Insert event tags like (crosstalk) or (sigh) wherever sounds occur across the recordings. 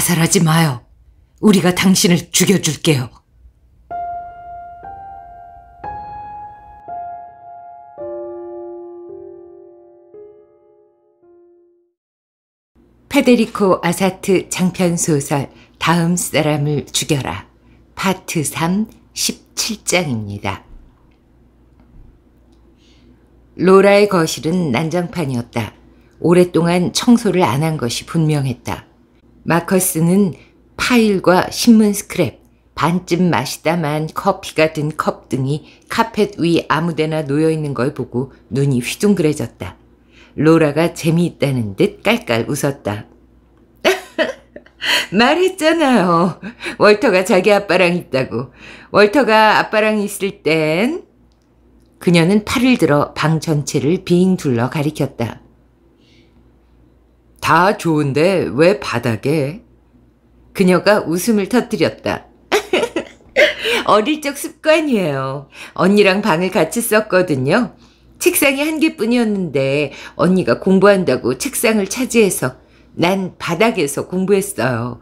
자살하지 마요. 우리가 당신을 죽여줄게요. 페데리코 아사트 장편 소설 다음 사람을 죽여라 파트 3 17장입니다. 로라의 거실은 난장판이었다. 오랫동안 청소를 안 한 것이 분명했다. 마커스는 파일과 신문 스크랩, 반쯤 마시다만 커피가 든 컵 등이 카펫 위 아무데나 놓여 있는 걸 보고 눈이 휘둥그레졌다. 로라가 재미있다는 듯 깔깔 웃었다. (laughs) 말했잖아요. 월터가 자기 아빠랑 있다고. 월터가 아빠랑 있을 땐 그녀는 팔을 들어 방 전체를 빙 둘러 가리켰다. 다 좋은데 왜 바닥에? 그녀가 웃음을 터뜨렸다. (laughs) 어릴 적 습관이에요. 언니랑 방을 같이 썼거든요. 책상이 한 개뿐이었는데 언니가 공부한다고 책상을 차지해서 난 바닥에서 공부했어요.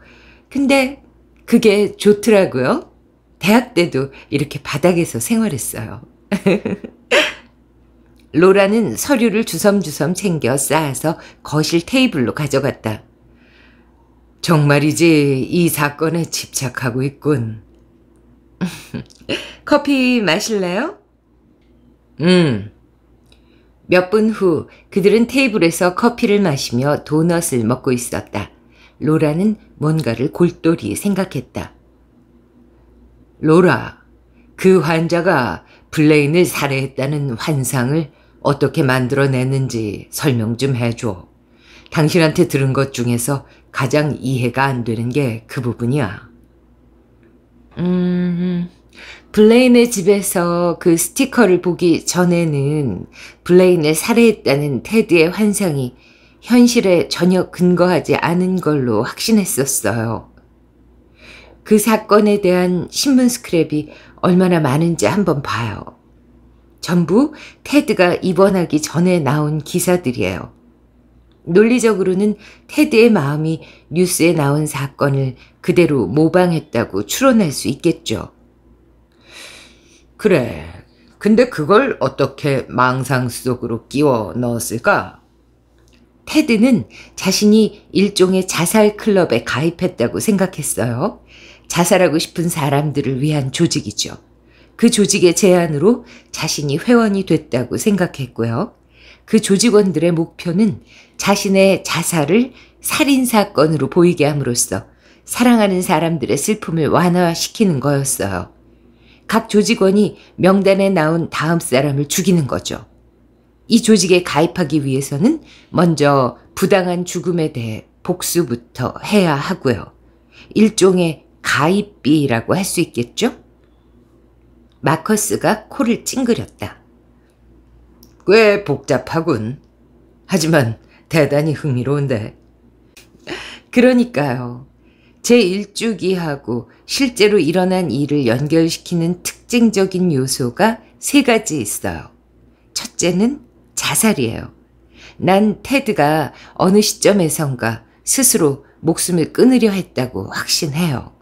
근데 그게 좋더라고요. 대학 때도 이렇게 바닥에서 생활했어요. (laughs) 로라는 서류를 주섬주섬 챙겨 쌓아서 거실 테이블로 가져갔다. 정말이지 이 사건에 집착하고 있군. (laughs) 커피 마실래요? 음. 몇 분 후 그들은 테이블에서 커피를 마시며 도넛을 먹고 있었다. 로라는 뭔가를 골똘히 생각했다. 로라, 그 환자가 블레인을 살해했다는 환상을 어떻게 만들어내는지 설명 좀 해줘. 당신한테 들은 것 중에서 가장 이해가 안 되는 게 그 부분이야. 음, 블레인의 집에서 그 스티커를 보기 전에는 블레인을 살해했다는 테드의 환상이 현실에 전혀 근거하지 않은 걸로 확신했었어요. 그 사건에 대한 신문 스크랩이 얼마나 많은지 한번 봐요. 전부 테드가 입원하기 전에 나온 기사들이에요. 논리적으로는 테드의 마음이 뉴스에 나온 사건을 그대로 모방했다고 추론할 수 있겠죠. 그래. 근데 그걸 어떻게 망상 속으로 끼워 넣었을까? 테드는 자신이 일종의 자살 클럽에 가입했다고 생각했어요. 자살하고 싶은 사람들을 위한 조직이죠. 그 조직의 제안으로 자신이 회원이 됐다고 생각했고요. 그 조직원들의 목표는 자신의 자살을 살인사건으로 보이게 함으로써 사랑하는 사람들의 슬픔을 완화시키는 거였어요. 각 조직원이 명단에 나온 다음 사람을 죽이는 거죠. 이 조직에 가입하기 위해서는 먼저 부당한 죽음에 대해 복수부터 해야 하고요. 일종의 가입비라고 할 수 있겠죠? 마커스가 코를 찡그렸다. 꽤 복잡하군. 하지만 대단히 흥미로운데. 그러니까요. 제일주기하고 실제로 일어난 일을 연결시키는 특징적인 요소가 세 가지 있어요. 첫째는 자살이에요. 난 테드가 어느 시점에선가 스스로 목숨을 끊으려 했다고 확신해요.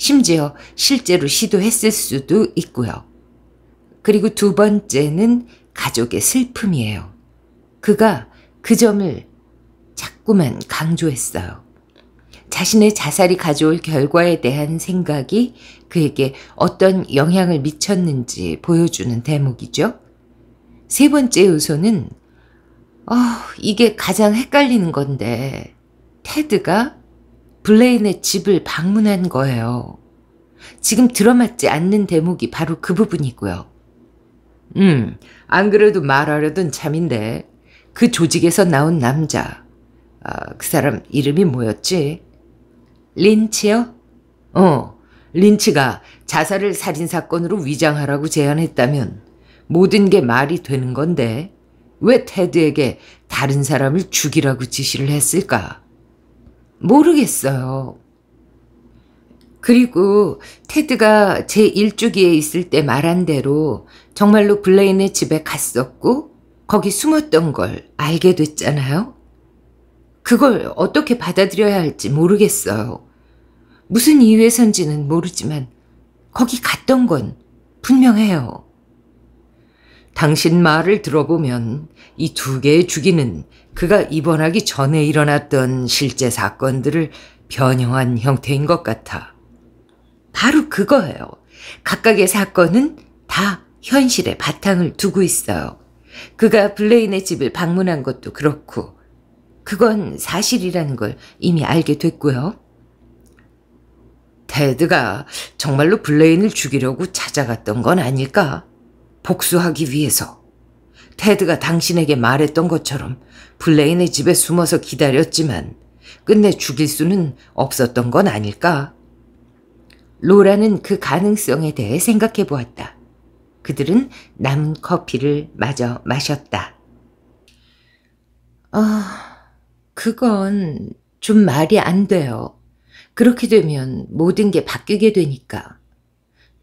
심지어 실제로 시도했을 수도 있고요. 그리고 두 번째는 가족의 슬픔이에요. 그가 그 점을 자꾸만 강조했어요. 자신의 자살이 가져올 결과에 대한 생각이 그에게 어떤 영향을 미쳤는지 보여주는 대목이죠. 세 번째 요소는 어, 이게 가장 헷갈리는 건데 테드가 블레인의 집을 방문한 거예요. 지금 들어맞지 않는 대목이 바로 그 부분이고요. 음, 안 그래도 말하려던 참인데 그 조직에서 나온 남자. 아, 그 사람 이름이 뭐였지? 린치요? 어, 린치가 자살을 살인사건으로 위장하라고 제안했다면 모든 게 말이 되는 건데 왜 테드에게 다른 사람을 죽이라고 지시를 했을까? 모르겠어요. 그리고 테드가 제 일주기에 있을 때 말한 대로 정말로 블레인의 집에 갔었고 거기 숨었던 걸 알게 됐잖아요. 그걸 어떻게 받아들여야 할지 모르겠어요. 무슨 이유에선지는 모르지만 거기 갔던 건 분명해요. 당신 말을 들어보면 이 두 개의 주기는 그가 입원하기 전에 일어났던 실제 사건들을 변형한 형태인 것 같아. 바로 그거예요. 각각의 사건은 다 현실에 바탕을 두고 있어요. 그가 블레인의 집을 방문한 것도 그렇고, 그건 사실이라는 걸 이미 알게 됐고요. 테드가 정말로 블레인을 죽이려고 찾아갔던 건 아닐까? 복수하기 위해서. 테드가 당신에게 말했던 것처럼 블레인의 집에 숨어서 기다렸지만 끝내 죽일 수는 없었던 건 아닐까? 로라는 그 가능성에 대해 생각해 보았다. 그들은 남은 커피를 마저 마셨다. 아, 그건 좀 말이 안 돼요. 그렇게 되면 모든 게 바뀌게 되니까.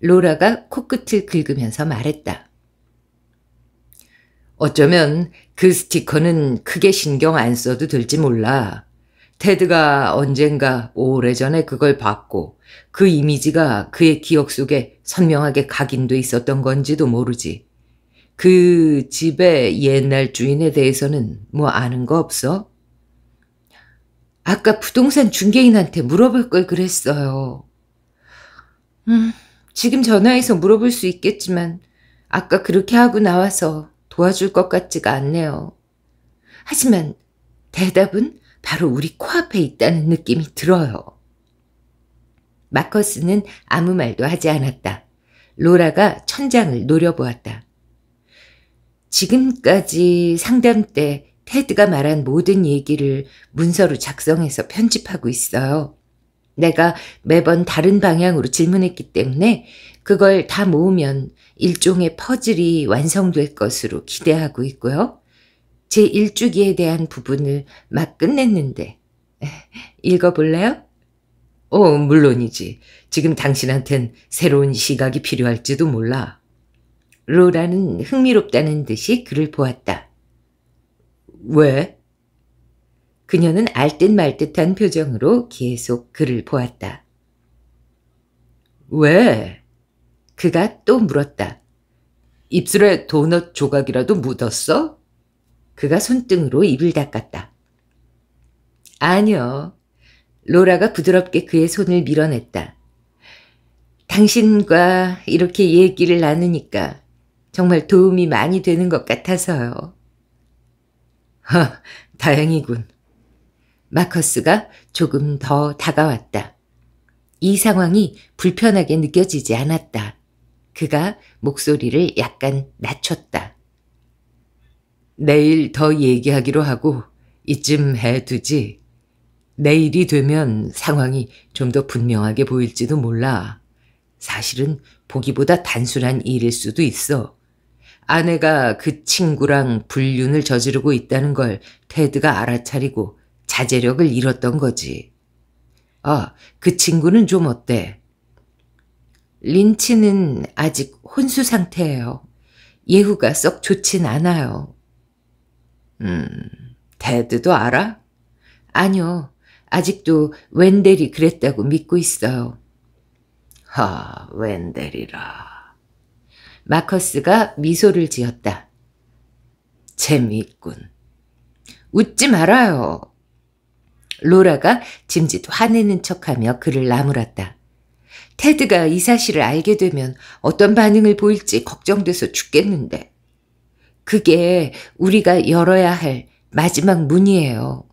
로라가 코끝을 긁으면서 말했다. 어쩌면 그 스티커는 크게 신경 안 써도 될지 몰라. 테드가 언젠가 오래전에 그걸 봤고 그 이미지가 그의 기억 속에 선명하게 각인돼 있었던 건지도 모르지. 그 집의 옛날 주인에 대해서는 뭐 아는 거 없어? 아까 부동산 중개인한테 물어볼 걸 그랬어요. 음, 지금 전화해서 물어볼 수 있겠지만 아까 그렇게 하고 나와서 도와줄 것 같지가 않네요. 하지만 대답은 바로 우리 코앞에 있다는 느낌이 들어요. 마커스는 아무 말도 하지 않았다. 로라가 천장을 노려보았다. 지금까지 상담 때 테드가 말한 모든 얘기를 문서로 작성해서 편집하고 있어요. 내가 매번 다른 방향으로 질문했기 때문에 그걸 다 모으면 일종의 퍼즐이 완성될 것으로 기대하고 있고요. 제 일주기에 대한 부분을 막 끝냈는데 (laughs) 읽어볼래요? 어, 물론이지. 지금 당신한텐 새로운 시각이 필요할지도 몰라. 로라는 흥미롭다는 듯이 그를 보았다. 왜? 그녀는 알듯말 듯한 표정으로 계속 그를 보았다. 왜? 그가 또 물었다. 입술에 도넛 조각이라도 묻었어? 그가 손등으로 입을 닦았다. 아니요. 로라가 부드럽게 그의 손을 밀어냈다. 당신과 이렇게 얘기를 나누니까 정말 도움이 많이 되는 것 같아서요. 허, 다행이군. 마커스가 조금 더 다가왔다. 이 상황이 불편하게 느껴지지 않았다. 그가 목소리를 약간 낮췄다. 내일 더 얘기하기로 하고 이쯤 해두지. 내일이 되면 상황이 좀 더 분명하게 보일지도 몰라. 사실은 보기보다 단순한 일일 수도 있어. 아내가 그 친구랑 불륜을 저지르고 있다는 걸 테드가 알아차리고 자제력을 잃었던 거지. 아, 그 친구는 좀 어때? 린치는 아직 혼수 상태예요. 예후가 썩 좋진 않아요. 음, 데드도 알아? 아니요. 아직도 웬델이 그랬다고 믿고 있어요. 하, 웬델이라. 마커스가 미소를 지었다. 재미있군. 웃지 말아요. 로라가 짐짓 화내는 척하며 그를 나무랐다. 테드가 이 사실을 알게 되면 어떤 반응을 보일지 걱정돼서 죽겠는데. 그게 우리가 열어야 할 마지막 문이에요.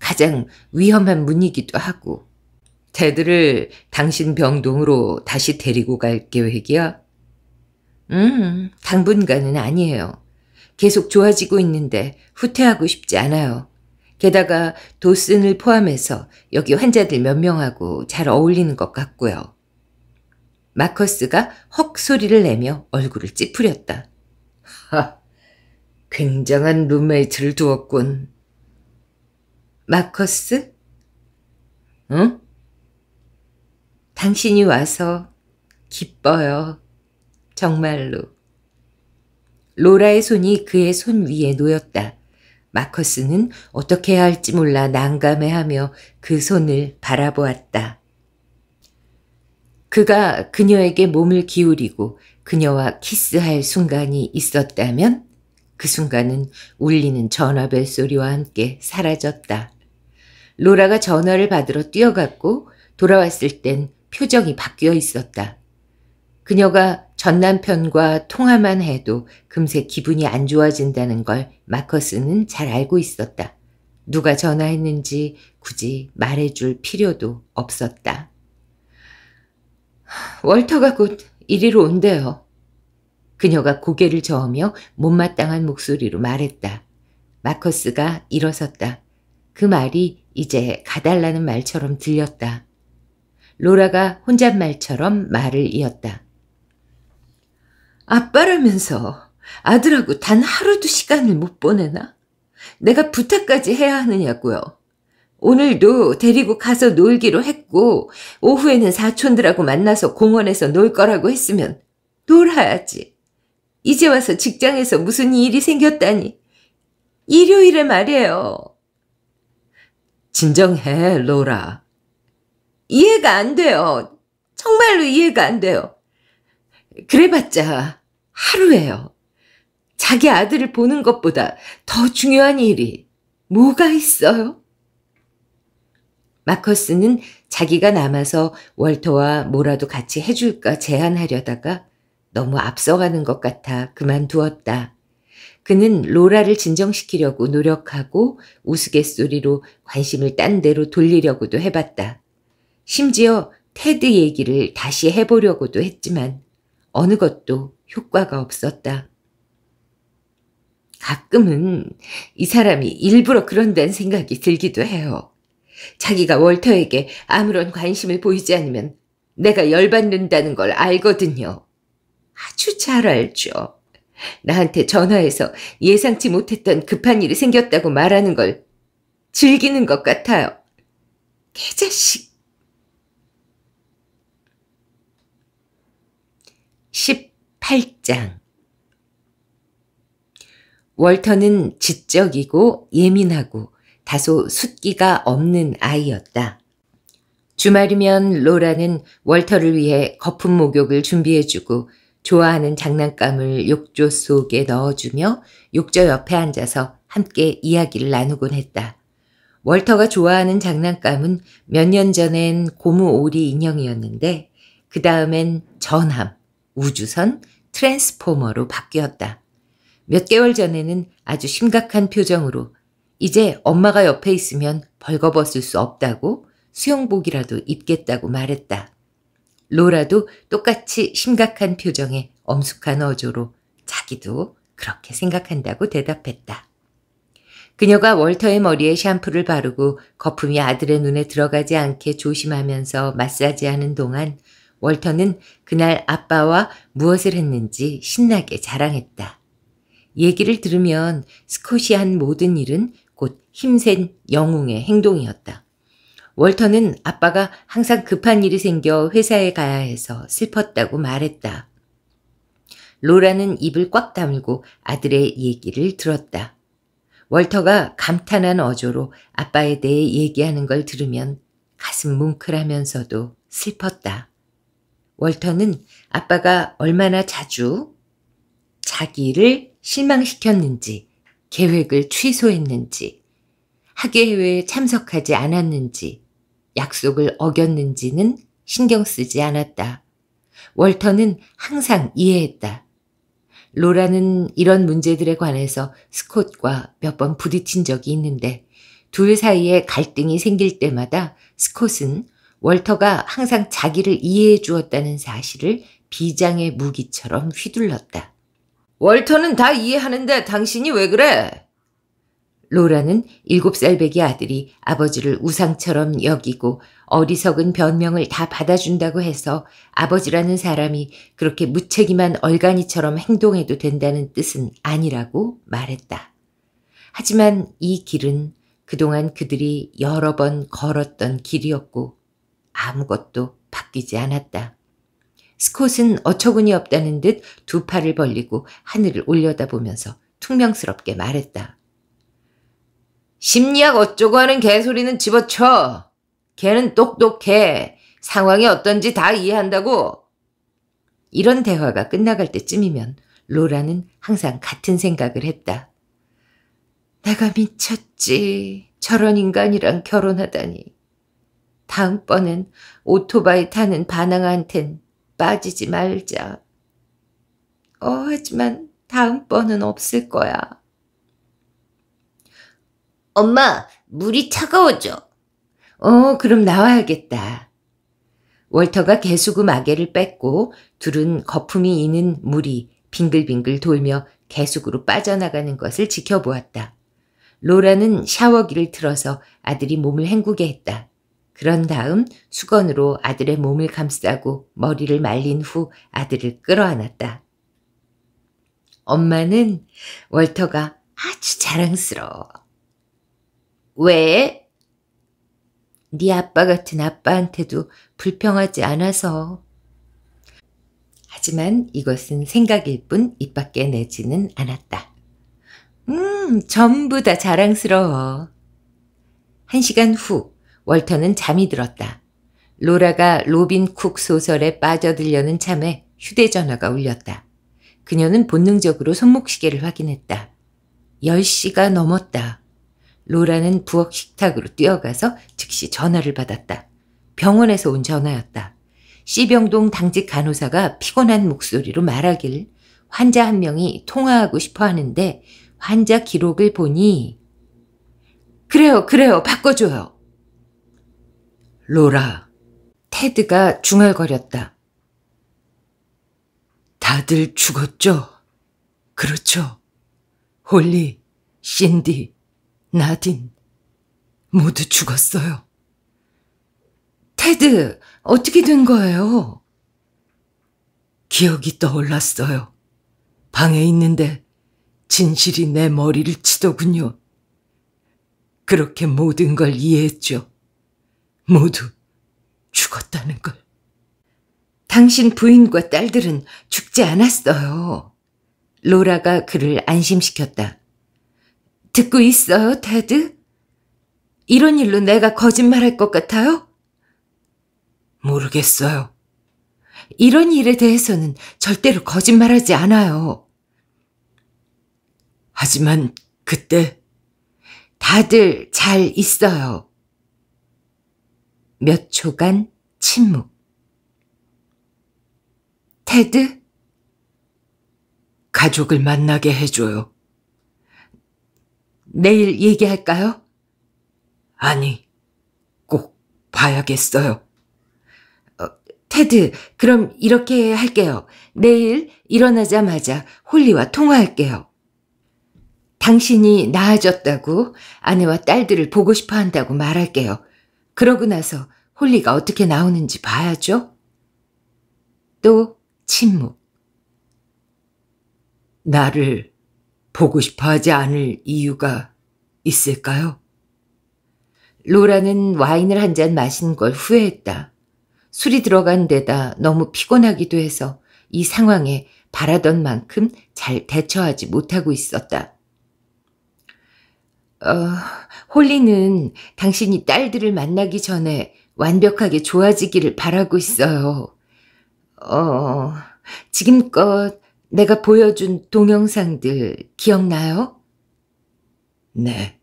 가장 위험한 문이기도 하고. 테드를 당신 병동으로 다시 데리고 갈 계획이야? 음, 당분간은 아니에요. 계속 좋아지고 있는데 후퇴하고 싶지 않아요. 게다가 도슨을 포함해서 여기 환자들 몇 명하고 잘 어울리는 것 같고요. 마커스가 헉 소리를 내며 얼굴을 찌푸렸다. 하, 굉장한 룸메이트를 두었군. 마커스? 응? 당신이 와서 기뻐요. 정말로. 로라의 손이 그의 손 위에 놓였다. 마커스는 어떻게 해야 할지 몰라 난감해하며 그 손을 바라보았다. 그가 그녀에게 몸을 기울이고 그녀와 키스할 순간이 있었다면 그 순간은 울리는 전화벨 소리와 함께 사라졌다. 로라가 전화를 받으러 뛰어갔고 돌아왔을 땐 표정이 바뀌어 있었다. 그녀가 전 남편과 통화만 해도 금세 기분이 안 좋아진다는 걸 마커스는 잘 알고 있었다. 누가 전화했는지 굳이 말해줄 필요도 없었다. 월터가 곧 이리로 온대요. 그녀가 고개를 저으며 못마땅한 목소리로 말했다. 마커스가 일어섰다. 그 말이 이제 가달라는 말처럼 들렸다. 로라가 혼잣말처럼 말을 이었다. 아빠라면서 아들하고 단 하루도 시간을 못 보내나? 내가 부탁까지 해야 하느냐고요. 오늘도 데리고 가서 놀기로 했고 오후에는 사촌들하고 만나서 공원에서 놀 거라고 했으면 놀아야지. 이제 와서 직장에서 무슨 일이 생겼다니. 일요일에 말이에요. 진정해, 로라. 이해가 안 돼요. 정말로 이해가 안 돼요. 그래봤자 하루예요. 자기 아들을 보는 것보다 더 중요한 일이 뭐가 있어요? 마커스는 자기가 남아서 월터와 뭐라도 같이 해줄까 제안하려다가 너무 앞서가는 것 같아 그만두었다. 그는 로라를 진정시키려고 노력하고 우스갯소리로 관심을 딴 데로 돌리려고도 해봤다. 심지어 테드 얘기를 다시 해보려고도 했지만 어느 것도 효과가 없었다. 가끔은 이 사람이 일부러 그런다는 생각이 들기도 해요. 자기가 월터에게 아무런 관심을 보이지 않으면 내가 열받는다는 걸 알거든요. 아주 잘 알죠. 나한테 전화해서 예상치 못했던 급한 일이 생겼다고 말하는 걸 즐기는 것 같아요. 개자식. 18장 월터는 지적이고 예민하고 다소 숫기가 없는 아이였다. 주말이면 로라는 월터를 위해 거품 목욕을 준비해주고 좋아하는 장난감을 욕조 속에 넣어주며 욕조 옆에 앉아서 함께 이야기를 나누곤 했다. 월터가 좋아하는 장난감은 몇 년 전엔 고무 오리 인형이었는데 그 다음엔 전함, 우주선, 트랜스포머로 바뀌었다. 몇 개월 전에는 아주 심각한 표정으로 이제 엄마가 옆에 있으면 벌거벗을 수 없다고 수영복이라도 입겠다고 말했다. 로라도 똑같이 심각한 표정에 엄숙한 어조로 자기도 그렇게 생각한다고 대답했다. 그녀가 월터의 머리에 샴푸를 바르고 거품이 아들의 눈에 들어가지 않게 조심하면서 마사지하는 동안 월터는 그날 아빠와 무엇을 했는지 신나게 자랑했다. 얘기를 들으면 스콧시한 모든 일은 곧 힘센 영웅의 행동이었다. 월터는 아빠가 항상 급한 일이 생겨 회사에 가야 해서 슬펐다고 말했다. 로라는 입을 꽉 다물고 아들의 얘기를 들었다. 월터가 감탄한 어조로 아빠에 대해 얘기하는 걸 들으면 가슴 뭉클하면서도 슬펐다. 월터는 아빠가 얼마나 자주 자기를 실망시켰는지 계획을 취소했는지, 학예회에 참석하지 않았는지, 약속을 어겼는지는 신경 쓰지 않았다. 월터는 항상 이해했다. 로라는 이런 문제들에 관해서 스콧과 몇 번 부딪힌 적이 있는데 둘 사이에 갈등이 생길 때마다 스콧은 월터가 항상 자기를 이해해 주었다는 사실을 비장의 무기처럼 휘둘렀다. 월터는 다 이해하는데 당신이 왜 그래? 로라는 일곱 살배기 아들이 아버지를 우상처럼 여기고 어리석은 변명을 다 받아준다고 해서 아버지라는 사람이 그렇게 무책임한 얼간이처럼 행동해도 된다는 뜻은 아니라고 말했다. 하지만 이 길은 그동안 그들이 여러 번 걸었던 길이었고 아무것도 바뀌지 않았다. 스콧은 어처구니 없다는 듯 두 팔을 벌리고 하늘을 올려다보면서 퉁명스럽게 말했다. 심리학 어쩌고 하는 개소리는 집어쳐. 걔는 똑똑해. 상황이 어떤지 다 이해한다고. 이런 대화가 끝나갈 때쯤이면 로라는 항상 같은 생각을 했다. 내가 미쳤지. 저런 인간이랑 결혼하다니. 다음번엔 오토바이 타는 반항가한텐 빠지지 말자. 어, 하지만 다음번은 없을 거야. 엄마, 물이 차가워져. 어, 그럼 나와야겠다. 월터가 개수구 마개를 뺐고 둘은 거품이 이는 물이 빙글빙글 돌며 개수구로 빠져나가는 것을 지켜보았다. 로라는 샤워기를 틀어서 아들이 몸을 헹구게 했다. 그런 다음 수건으로 아들의 몸을 감싸고 머리를 말린 후 아들을 끌어안았다. 엄마는 월터가 아주 자랑스러워. 왜? 네 아빠 같은 아빠한테도 불평하지 않아서. 하지만 이것은 생각일 뿐 입 밖에 내지는 않았다. 음, 전부 다 자랑스러워. 한 시간 후 월터는 잠이 들었다. 로라가 로빈 쿡 소설에 빠져들려는 참에 휴대전화가 울렸다. 그녀는 본능적으로 손목시계를 확인했다. 10시가 넘었다. 로라는 부엌 식탁으로 뛰어가서 즉시 전화를 받았다. 병원에서 온 전화였다. 씨병동 당직 간호사가 피곤한 목소리로 말하길 환자 한 명이 통화하고 싶어 하는데 환자 기록을 보니 그래요, 그래요, 바꿔줘요. 로라. 테드가 중얼거렸다. 다들 죽었죠? 그렇죠. 홀리, 신디, 나딘, 모두 죽었어요. 테드, 어떻게 된 거예요? 기억이 떠올랐어요. 방에 있는데 진실이 내 머리를 치더군요. 그렇게 모든 걸 이해했죠. 모두 죽었다는 걸. 당신 부인과 딸들은 죽지 않았어요. 로라가 그를 안심시켰다. 듣고 있어요, 테드? 이런 일로 내가 거짓말할 것 같아요? 모르겠어요. 이런 일에 대해서는 절대로 거짓말하지 않아요. 하지만 그때 다들 잘 있어요. 몇 초간 침묵. 테드? 가족을 만나게 해줘요. 내일 얘기할까요? 아니, 꼭 봐야겠어요. 어, 테드, 그럼 이렇게 할게요. 내일 일어나자마자 홀리와 통화할게요. 당신이 나아졌다고 아내와 딸들을 보고 싶어 한다고 말할게요. 그러고 나서 홀리가 어떻게 나오는지 봐야죠. 또 침묵. 나를 보고 싶어 하지 않을 이유가 있을까요? 로라는 와인을 한 잔 마신 걸 후회했다. 술이 들어간 데다 너무 피곤하기도 해서 이 상황에 바라던 만큼 잘 대처하지 못하고 있었다. 어, 홀리는 당신이 딸들을 만나기 전에 완벽하게 좋아지기를 바라고 있어요. 어, 지금껏 내가 보여준 동영상들 기억나요? 네.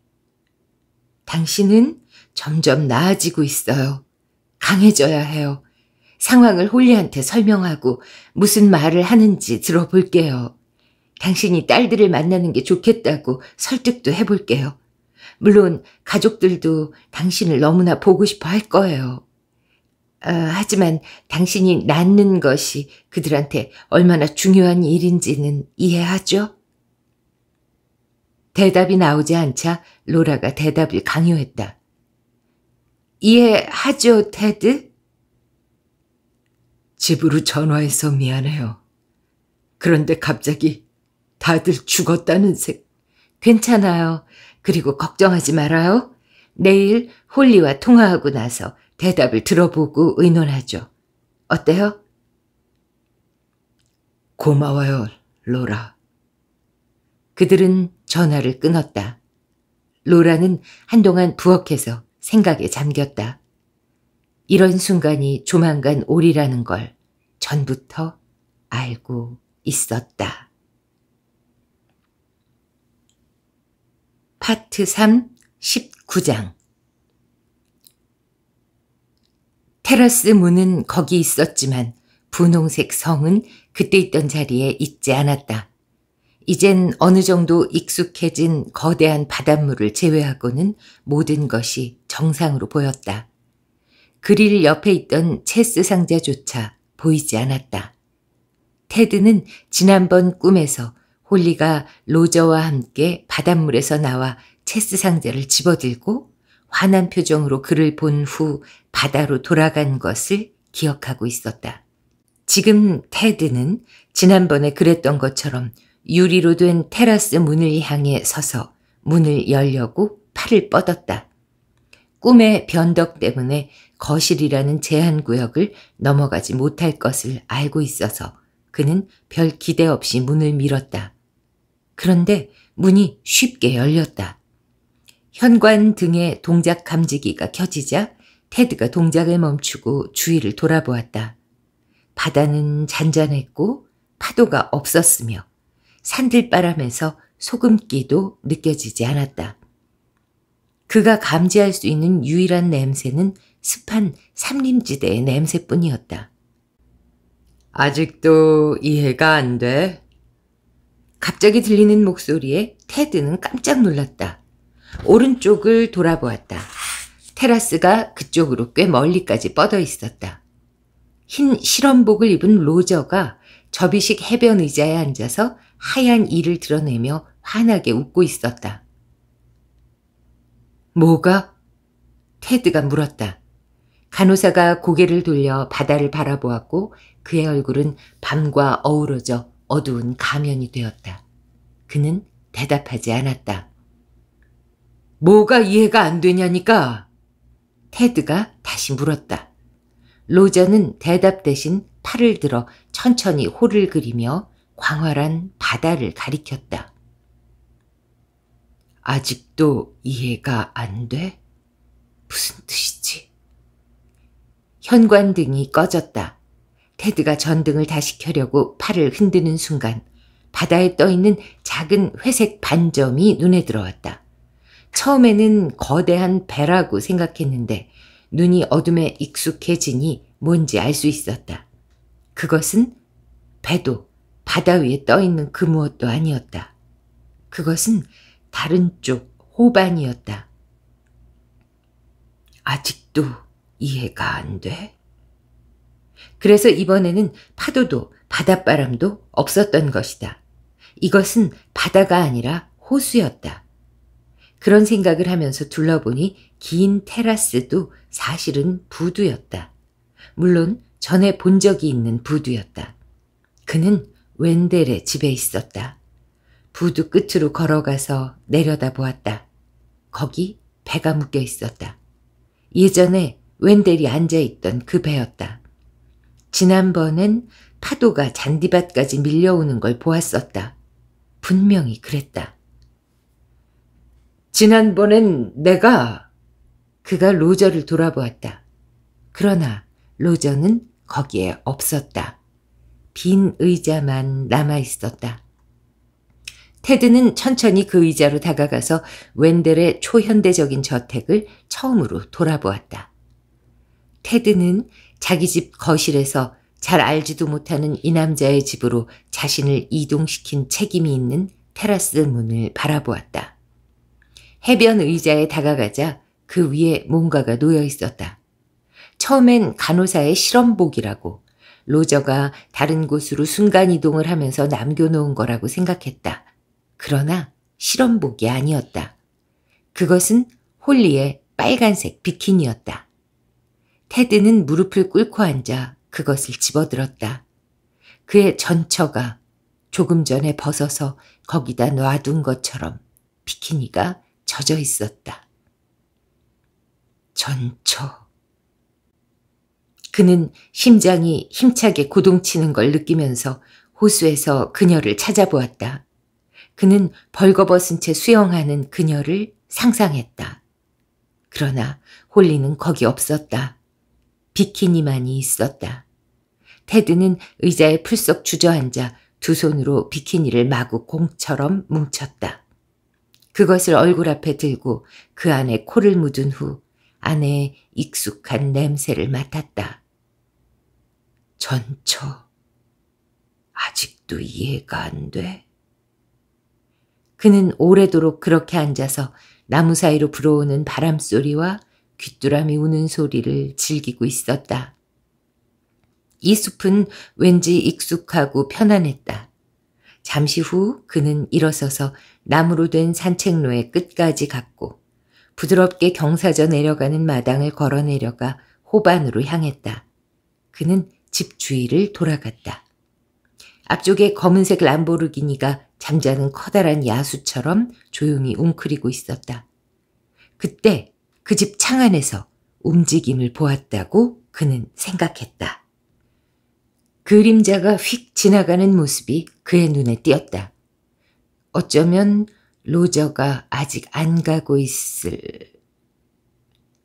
당신은 점점 나아지고 있어요. 강해져야 해요. 상황을 홀리한테 설명하고 무슨 말을 하는지 들어볼게요. 당신이 딸들을 만나는 게 좋겠다고 설득도 해볼게요. 물론 가족들도 당신을 너무나 보고 싶어 할 거예요. 어, 하지만 당신이 낳는 것이 그들한테 얼마나 중요한 일인지는 이해하죠? 대답이 나오지 않자 로라가 대답을 강요했다. 이해하죠, 테드? 집으로 전화해서 미안해요. 그런데 갑자기 다들 죽었다는 색. 괜찮아요. 그리고 걱정하지 말아요. 내일 홀리와 통화하고 나서 대답을 들어보고 의논하죠. 어때요? 고마워요, 로라. 그들은 전화를 끊었다. 로라는 한동안 부엌에서 생각에 잠겼다. 이런 순간이 조만간 오리라는 걸 전부터 알고 있었다. 파트 3 19장 테라스 문은 거기 있었지만 분홍색 성은 그때 있던 자리에 있지 않았다. 이젠 어느 정도 익숙해진 거대한 바닷물을 제외하고는 모든 것이 정상으로 보였다. 그릴 옆에 있던 체스 상자조차 보이지 않았다. 테드는 지난번 꿈에서 홀리가 로저와 함께 바닷물에서 나와 체스 상자를 집어들고 화난 표정으로 그를 본 후 바다로 돌아간 것을 기억하고 있었다. 지금 테드는 지난번에 그랬던 것처럼 유리로 된 테라스 문을 향해 서서 문을 열려고 팔을 뻗었다. 꿈의 변덕 때문에 거실이라는 제한구역을 넘어가지 못할 것을 알고 있어서 그는 별 기대 없이 문을 밀었다. 그런데 문이 쉽게 열렸다. 현관 등에 동작 감지기가 켜지자 테드가 동작을 멈추고 주위를 돌아보았다. 바다는 잔잔했고 파도가 없었으며 산들바람에서 소금기도 느껴지지 않았다. 그가 감지할 수 있는 유일한 냄새는 습한 삼림지대의 냄새뿐이었다. 아직도 이해가 안 돼? 갑자기 들리는 목소리에 테드는 깜짝 놀랐다. 오른쪽을 돌아보았다. 테라스가 그쪽으로 꽤 멀리까지 뻗어 있었다. 흰 실험복을 입은 로저가 접이식 해변 의자에 앉아서 하얀 이를 드러내며 환하게 웃고 있었다. 뭐가? 테드가 물었다. 간호사가 고개를 돌려 바다를 바라보았고 그의 얼굴은 밤과 어우러져 어두운 가면이 되었다. 그는 대답하지 않았다. 뭐가 이해가 안 되냐니까? 테드가 다시 물었다. 로저는 대답 대신 팔을 들어 천천히 호를 그리며 광활한 바다를 가리켰다. 아직도 이해가 안 돼? 무슨 뜻이지? 현관등이 꺼졌다. 테드가 전등을 다시 켜려고 팔을 흔드는 순간 바다에 떠 있는 작은 회색 반점이 눈에 들어왔다. 처음에는 거대한 배라고 생각했는데 눈이 어둠에 익숙해지니 뭔지 알 수 있었다. 그것은 배도 바다 위에 떠 있는 그 무엇도 아니었다. 그것은 다른 쪽 호반이었다. 아직도 이해가 안 돼? 그래서 이번에는 파도도 바닷바람도 없었던 것이다. 이것은 바다가 아니라 호수였다. 그런 생각을 하면서 둘러보니 긴 테라스도 사실은 부두였다. 물론 전에 본 적이 있는 부두였다. 그는 웬델의 집에 있었다. 부두 끝으로 걸어가서 내려다 보았다. 거기 배가 묶여 있었다. 예전에 웬델이 앉아 있던 그 배였다. 지난번엔 파도가 잔디밭까지 밀려오는 걸 보았었다. 분명히 그랬다. 지난번엔 내가 그가 로저를 돌아보았다. 그러나 로저는 거기에 없었다. 빈 의자만 남아 있었다. 테드는 천천히 그 의자로 다가가서 웬델의 초현대적인 저택을 처음으로 돌아보았다. 테드는 자기 집 거실에서 잘 알지도 못하는 이 남자의 집으로 자신을 이동시킨 책임이 있는 테라스 문을 바라보았다. 해변 의자에 다가가자 그 위에 뭔가가 놓여 있었다. 처음엔 간호사의 실험복이라고 로저가 다른 곳으로 순간이동을 하면서 남겨놓은 거라고 생각했다. 그러나 실험복이 아니었다. 그것은 홀리의 빨간색 비키니였다. 테드는 무릎을 꿇고 앉아 그것을 집어들었다. 그의 전처가 조금 전에 벗어서 거기다 놔둔 것처럼 비키니가 젖어 있었다. 전처. 그는 심장이 힘차게 고동치는 걸 느끼면서 호수에서 그녀를 찾아보았다. 그는 벌거벗은 채 수영하는 그녀를 상상했다. 그러나 홀리는 거기 없었다. 비키니만이 있었다. 테드는 의자에 풀썩 주저앉아 두 손으로 비키니를 마구 공처럼 뭉쳤다. 그것을 얼굴 앞에 들고 그 안에 코를 묻은 후 안에 익숙한 냄새를 맡았다. 전처. 아직도 이해가 안 돼. 그는 오래도록 그렇게 앉아서 나무 사이로 불어오는 바람 소리와 귀뚜라미 우는 소리를 즐기고 있었다. 이 숲은 왠지 익숙하고 편안했다. 잠시 후 그는 일어서서 나무로 된 산책로의 끝까지 갔고 부드럽게 경사져 내려가는 마당을 걸어 내려가 호반으로 향했다. 그는 집 주위를 돌아갔다. 앞쪽에 검은색 람보르기니가 잠자는 커다란 야수처럼 조용히 웅크리고 있었다. 그때 그집 창안에서 움직임을 보았다고 그는 생각했다. 그림자가 휙 지나가는 모습이 그의 눈에 띄었다. 어쩌면 로저가 아직 안 가고 있을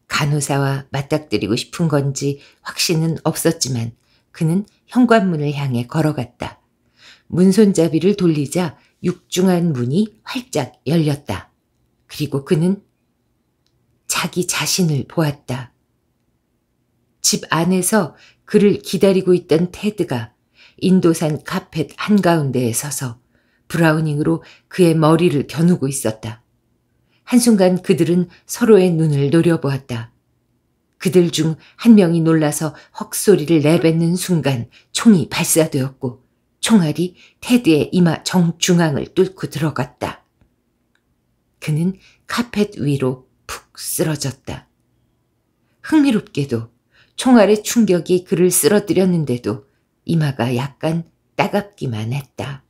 간호사와 맞닥뜨리고 싶은 건지 확신은 없었지만 그는 현관문을 향해 걸어갔다. 문손잡이를 돌리자 육중한 문이 활짝 열렸다. 그리고 그는 자기 자신을 보았다. 집 안에서 그를 기다리고 있던 테드가 인도산 카펫 한가운데에 서서 브라우닝으로 그의 머리를 겨누고 있었다. 한순간 그들은 서로의 눈을 노려보았다. 그들 중 한 명이 놀라서 헉소리를 내뱉는 순간 총이 발사되었고 총알이 테드의 이마 정중앙을 뚫고 들어갔다. 그는 카펫 위로 쓰러졌다. 흥미롭게도 총알의 충격이 그를 쓰러뜨렸는데도 이마가 약간 따갑기만 했다.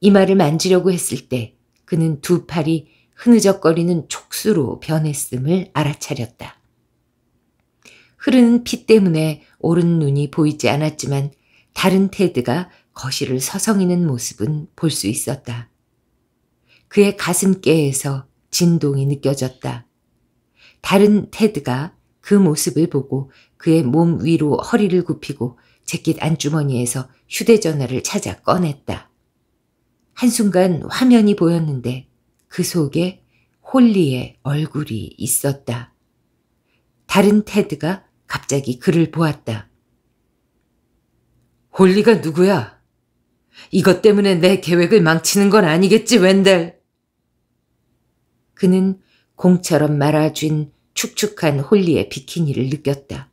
이마를 만지려고 했을 때 그는 두 팔이 흐느적거리는 촉수로 변했음을 알아차렸다. 흐르는 피 때문에 오른 눈이 보이지 않았지만 다른 테드가 거실을 서성이는 모습은 볼 수 있었다. 그의 가슴께에서 진동이 느껴졌다. 다른 테드가 그 모습을 보고 그의 몸 위로 허리를 굽히고 재킷 안주머니에서 휴대전화를 찾아 꺼냈다. 한순간 화면이 보였는데 그 속에 홀리의 얼굴이 있었다. 다른 테드가 갑자기 그를 보았다. 홀리가 누구야? 이것 때문에 내 계획을 망치는 건 아니겠지, 웬델? 그는 공처럼 말아준 축축한 홀리의 비키니를 느꼈다.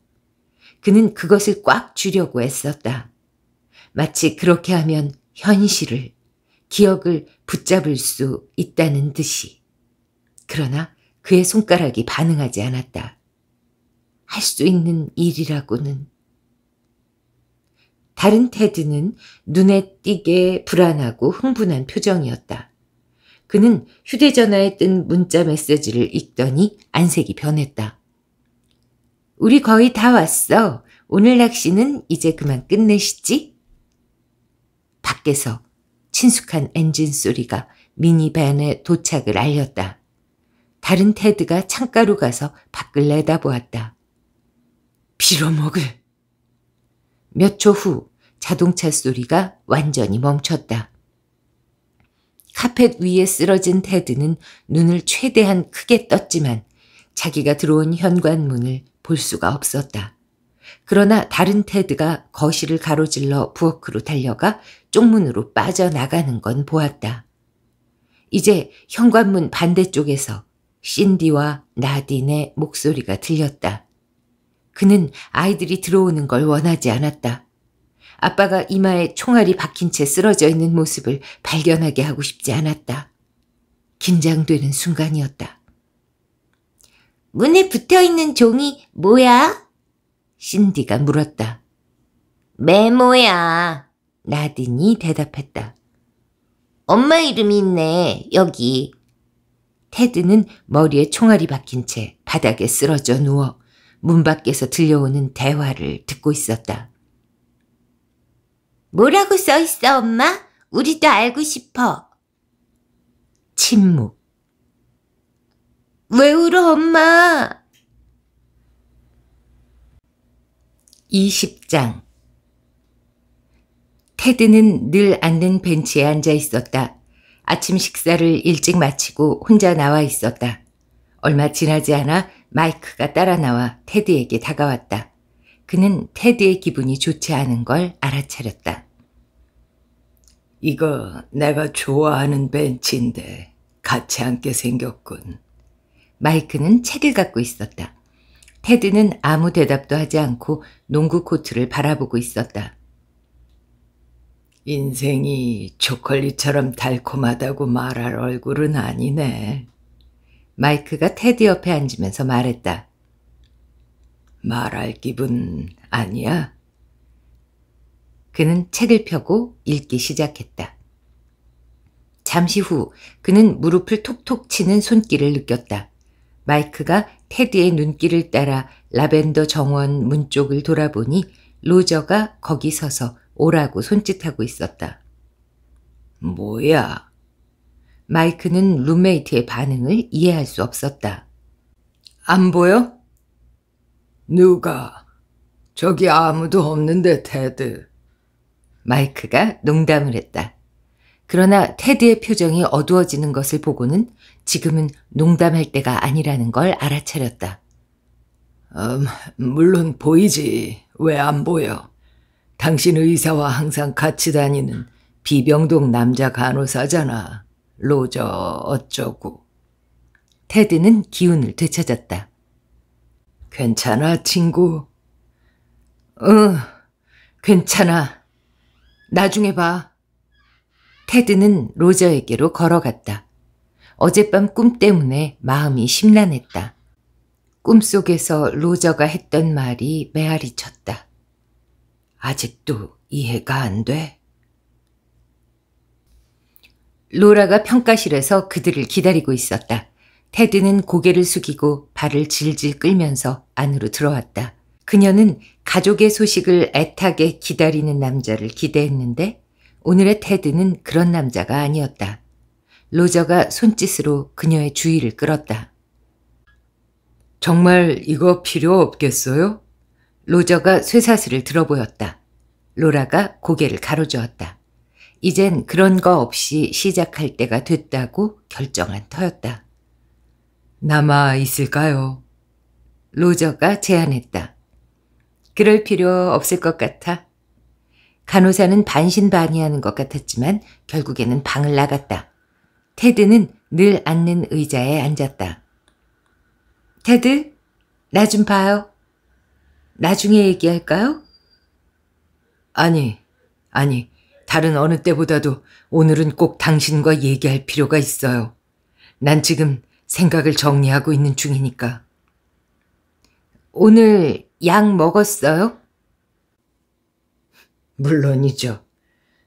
그는 그것을 꽉주려고 애썼다. 마치 그렇게 하면 현실을, 기억을 붙잡을 수 있다는 듯이. 그러나 그의 손가락이 반응하지 않았다. 할 수 있는 일이라고는. 다른 테드는 눈에 띄게 불안하고 흥분한 표정이었다. 그는 휴대전화에 뜬 문자 메시지를 읽더니 안색이 변했다. 우리 거의 다 왔어. 오늘 낚시는 이제 그만 끝내시지? 밖에서 친숙한 엔진 소리가 미니밴의 도착을 알렸다. 다른 테드가 창가로 가서 밖을 내다보았다. 빌어먹을. 몇 초 후 자동차 소리가 완전히 멈췄다. 카펫 위에 쓰러진 테드는 눈을 최대한 크게 떴지만 자기가 들어온 현관문을 볼 수가 없었다. 그러나 다른 테드가 거실을 가로질러 부엌으로 달려가 쪽문으로 빠져나가는 건 보았다. 이제 현관문 반대쪽에서 신디와 나딘의 목소리가 들렸다. 그는 아이들이 들어오는 걸 원하지 않았다. 아빠가 이마에 총알이 박힌 채 쓰러져 있는 모습을 발견하게 하고 싶지 않았다. 긴장되는 순간이었다. 문에 붙어 있는 종이 뭐야? 신디가 물었다. 메모야. 라딘이 대답했다. 엄마 이름이 있네, 여기. 테드는 머리에 총알이 박힌 채 바닥에 쓰러져 누워 문 밖에서 들려오는 대화를 듣고 있었다. 뭐라고 써있어, 엄마? 우리도 알고 싶어. 침묵. 왜 울어, 엄마? 20장 테드는 늘 앉는 벤치에 앉아 있었다. 아침 식사를 일찍 마치고 혼자 나와 있었다. 얼마 지나지 않아 마이크가 따라 나와 테드에게 다가왔다. 그는 테드의 기분이 좋지 않은 걸 알아차렸다. 이거 내가 좋아하는 벤치인데 같이 앉게 생겼군. 마이크는 책을 갖고 있었다. 테드는 아무 대답도 하지 않고 농구 코트를 바라보고 있었다. 인생이 초콜릿처럼 달콤하다고 말할 얼굴은 아니네. 마이크가 테디 옆에 앉으면서 말했다. 말할 기분 아니야? 그는 책을 펴고 읽기 시작했다. 잠시 후 그는 무릎을 톡톡 치는 손길을 느꼈다. 마이크가 테드의 눈길을 따라 라벤더 정원 문 쪽을 돌아보니 로저가 거기 서서 오라고 손짓하고 있었다. 뭐야? 마이크는 룸메이트의 반응을 이해할 수 없었다. 안 보여? 누가? 저기 아무도 없는데, 테드. 마이크가 농담을 했다. 그러나 테드의 표정이 어두워지는 것을 보고는 지금은 농담할 때가 아니라는 걸 알아차렸다. 음, 물론 보이지. 왜 안 보여? 당신 의사와 항상 같이 다니는 비병동 남자 간호사잖아. 로저 어쩌고. 테드는 기운을 되찾았다. 괜찮아, 친구? 응, 괜찮아. 나중에 봐. 테드는 로저에게로 걸어갔다. 어젯밤 꿈 때문에 마음이 심란했다. 꿈속에서 로저가 했던 말이 메아리 쳤다. 아직도 이해가 안 돼? 로라가 평가실에서 그들을 기다리고 있었다. 테드는 고개를 숙이고 발을 질질 끌면서 안으로 들어왔다. 그녀는 가족의 소식을 애타게 기다리는 남자를 기대했는데 오늘의 테드는 그런 남자가 아니었다. 로저가 손짓으로 그녀의 주의를 끌었다. 정말 이거 필요 없겠어요? 로저가 쇠사슬을 들어보였다. 로라가 고개를 가로저었다 이젠 그런 거 없이 시작할 때가 됐다고 결정한 터였다. 남아 있을까요? 로저가 제안했다. 그럴 필요 없을 것 같아. 간호사는 반신반의하는 것 같았지만 결국에는 방을 나갔다. 테드는 늘 앉는 의자에 앉았다. 테드, 나 좀 봐요. 나중에 얘기할까요? 아니, 아니, 다른 어느 때보다도 오늘은 꼭 당신과 얘기할 필요가 있어요. 난 지금 생각을 정리하고 있는 중이니까. 오늘 약 먹었어요? 물론이죠.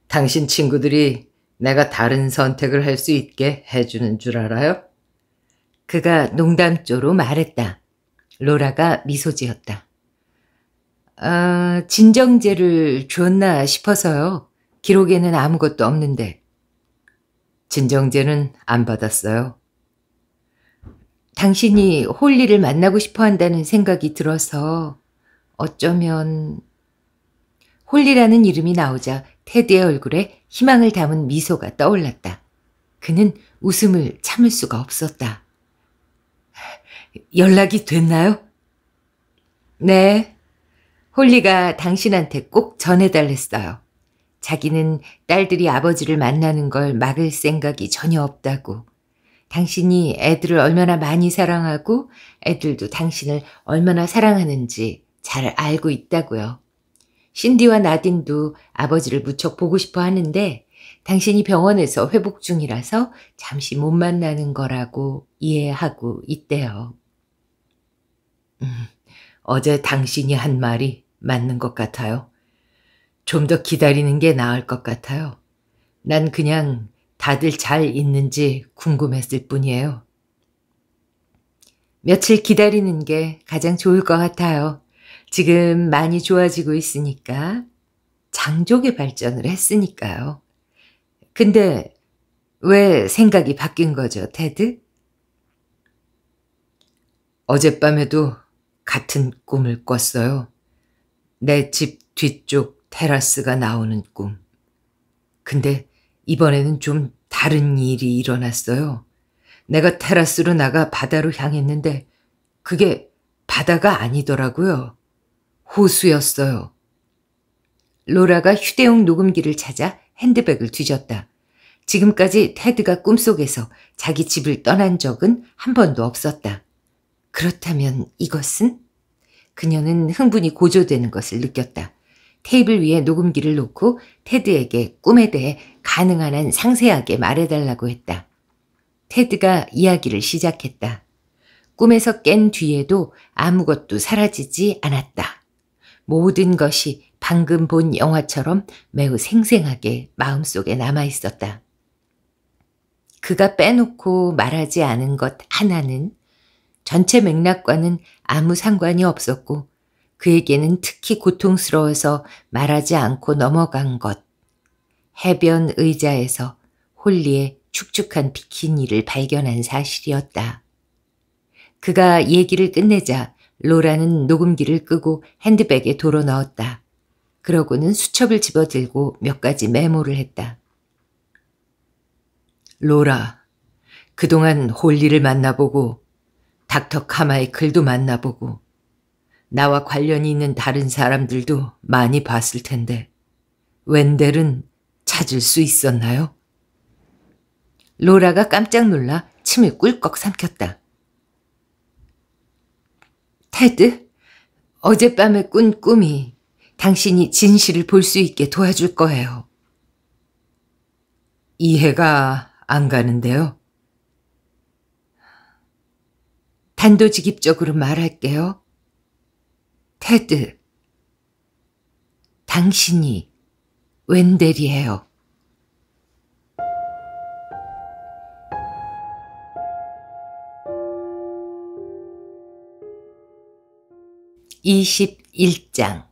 당신 친구들이 내가 다른 선택을 할 수 있게 해주는 줄 알아요? 그가 농담조로 말했다. 로라가 미소 지었다. 아, 진정제를 줬나 싶어서요. 기록에는 아무것도 없는데. 진정제는 안 받았어요. 당신이 홀리를 만나고 싶어 한다는 생각이 들어서 어쩌면 홀리라는 이름이 나오자 테드의 얼굴에 희망을 담은 미소가 떠올랐다. 그는 웃음을 참을 수가 없었다. 연락이 됐나요? 네. 홀리가 당신한테 꼭 전해달랬어요. 자기는 딸들이 아버지를 만나는 걸 막을 생각이 전혀 없다고. 당신이 애들을 얼마나 많이 사랑하고 애들도 당신을 얼마나 사랑하는지 잘 알고 있다고요. 신디와 나딘도 아버지를 무척 보고 싶어 하는데 당신이 병원에서 회복 중이라서 잠시 못 만나는 거라고 이해하고 있대요. 음, 어제 당신이 한 말이 맞는 것 같아요. 좀 더 기다리는 게 나을 것 같아요. 난 그냥 다들 잘 있는지 궁금했을 뿐이에요. 며칠 기다리는 게 가장 좋을 것 같아요. 지금 많이 좋아지고 있으니까 장족의 발전을 했으니까요. 근데 왜 생각이 바뀐 거죠, 테드? 어젯밤에도 같은 꿈을 꿨어요. 내 집 뒤쪽 테라스가 나오는 꿈. 근데 이번에는 좀 다른 일이 일어났어요. 내가 테라스로 나가 바다로 향했는데 그게 바다가 아니더라고요. 호수였어요. 로라가 휴대용 녹음기를 찾아 핸드백을 뒤졌다. 지금까지 테드가 꿈속에서 자기 집을 떠난 적은 한 번도 없었다. 그렇다면 이것은? 그녀는 흥분이 고조되는 것을 느꼈다. 테이블 위에 녹음기를 놓고 테드에게 꿈에 대해 가능한 한 상세하게 말해달라고 했다. 테드가 이야기를 시작했다. 꿈에서 깬 뒤에도 아무것도 사라지지 않았다. 모든 것이 방금 본 영화처럼 매우 생생하게 마음속에 남아 있었다. 그가 빼놓고 말하지 않은 것 하나는 전체 맥락과는 아무 상관이 없었고 그에게는 특히 고통스러워서 말하지 않고 넘어간 것. 해변 의자에서 홀리의 축축한 비키니를 발견한 사실이었다. 그가 얘기를 끝내자 로라는 녹음기를 끄고 핸드백에 도로 넣었다. 그러고는 수첩을 집어들고 몇 가지 메모를 했다. 로라, 그동안 홀리를 만나보고 닥터 카마의글도 만나보고 나와 관련이 있는 다른 사람들도 많이 봤을 텐데 웬델은 찾을 수 있었나요? 로라가 깜짝 놀라 침을 꿀꺽 삼켰다. 테드, 어젯밤에 꾼 꿈이 당신이 진실을 볼 수 있게 도와줄 거예요. 이해가 안 가는데요. 단도직입적으로 말할게요. 테드, 당신이 웬델이에요. 21장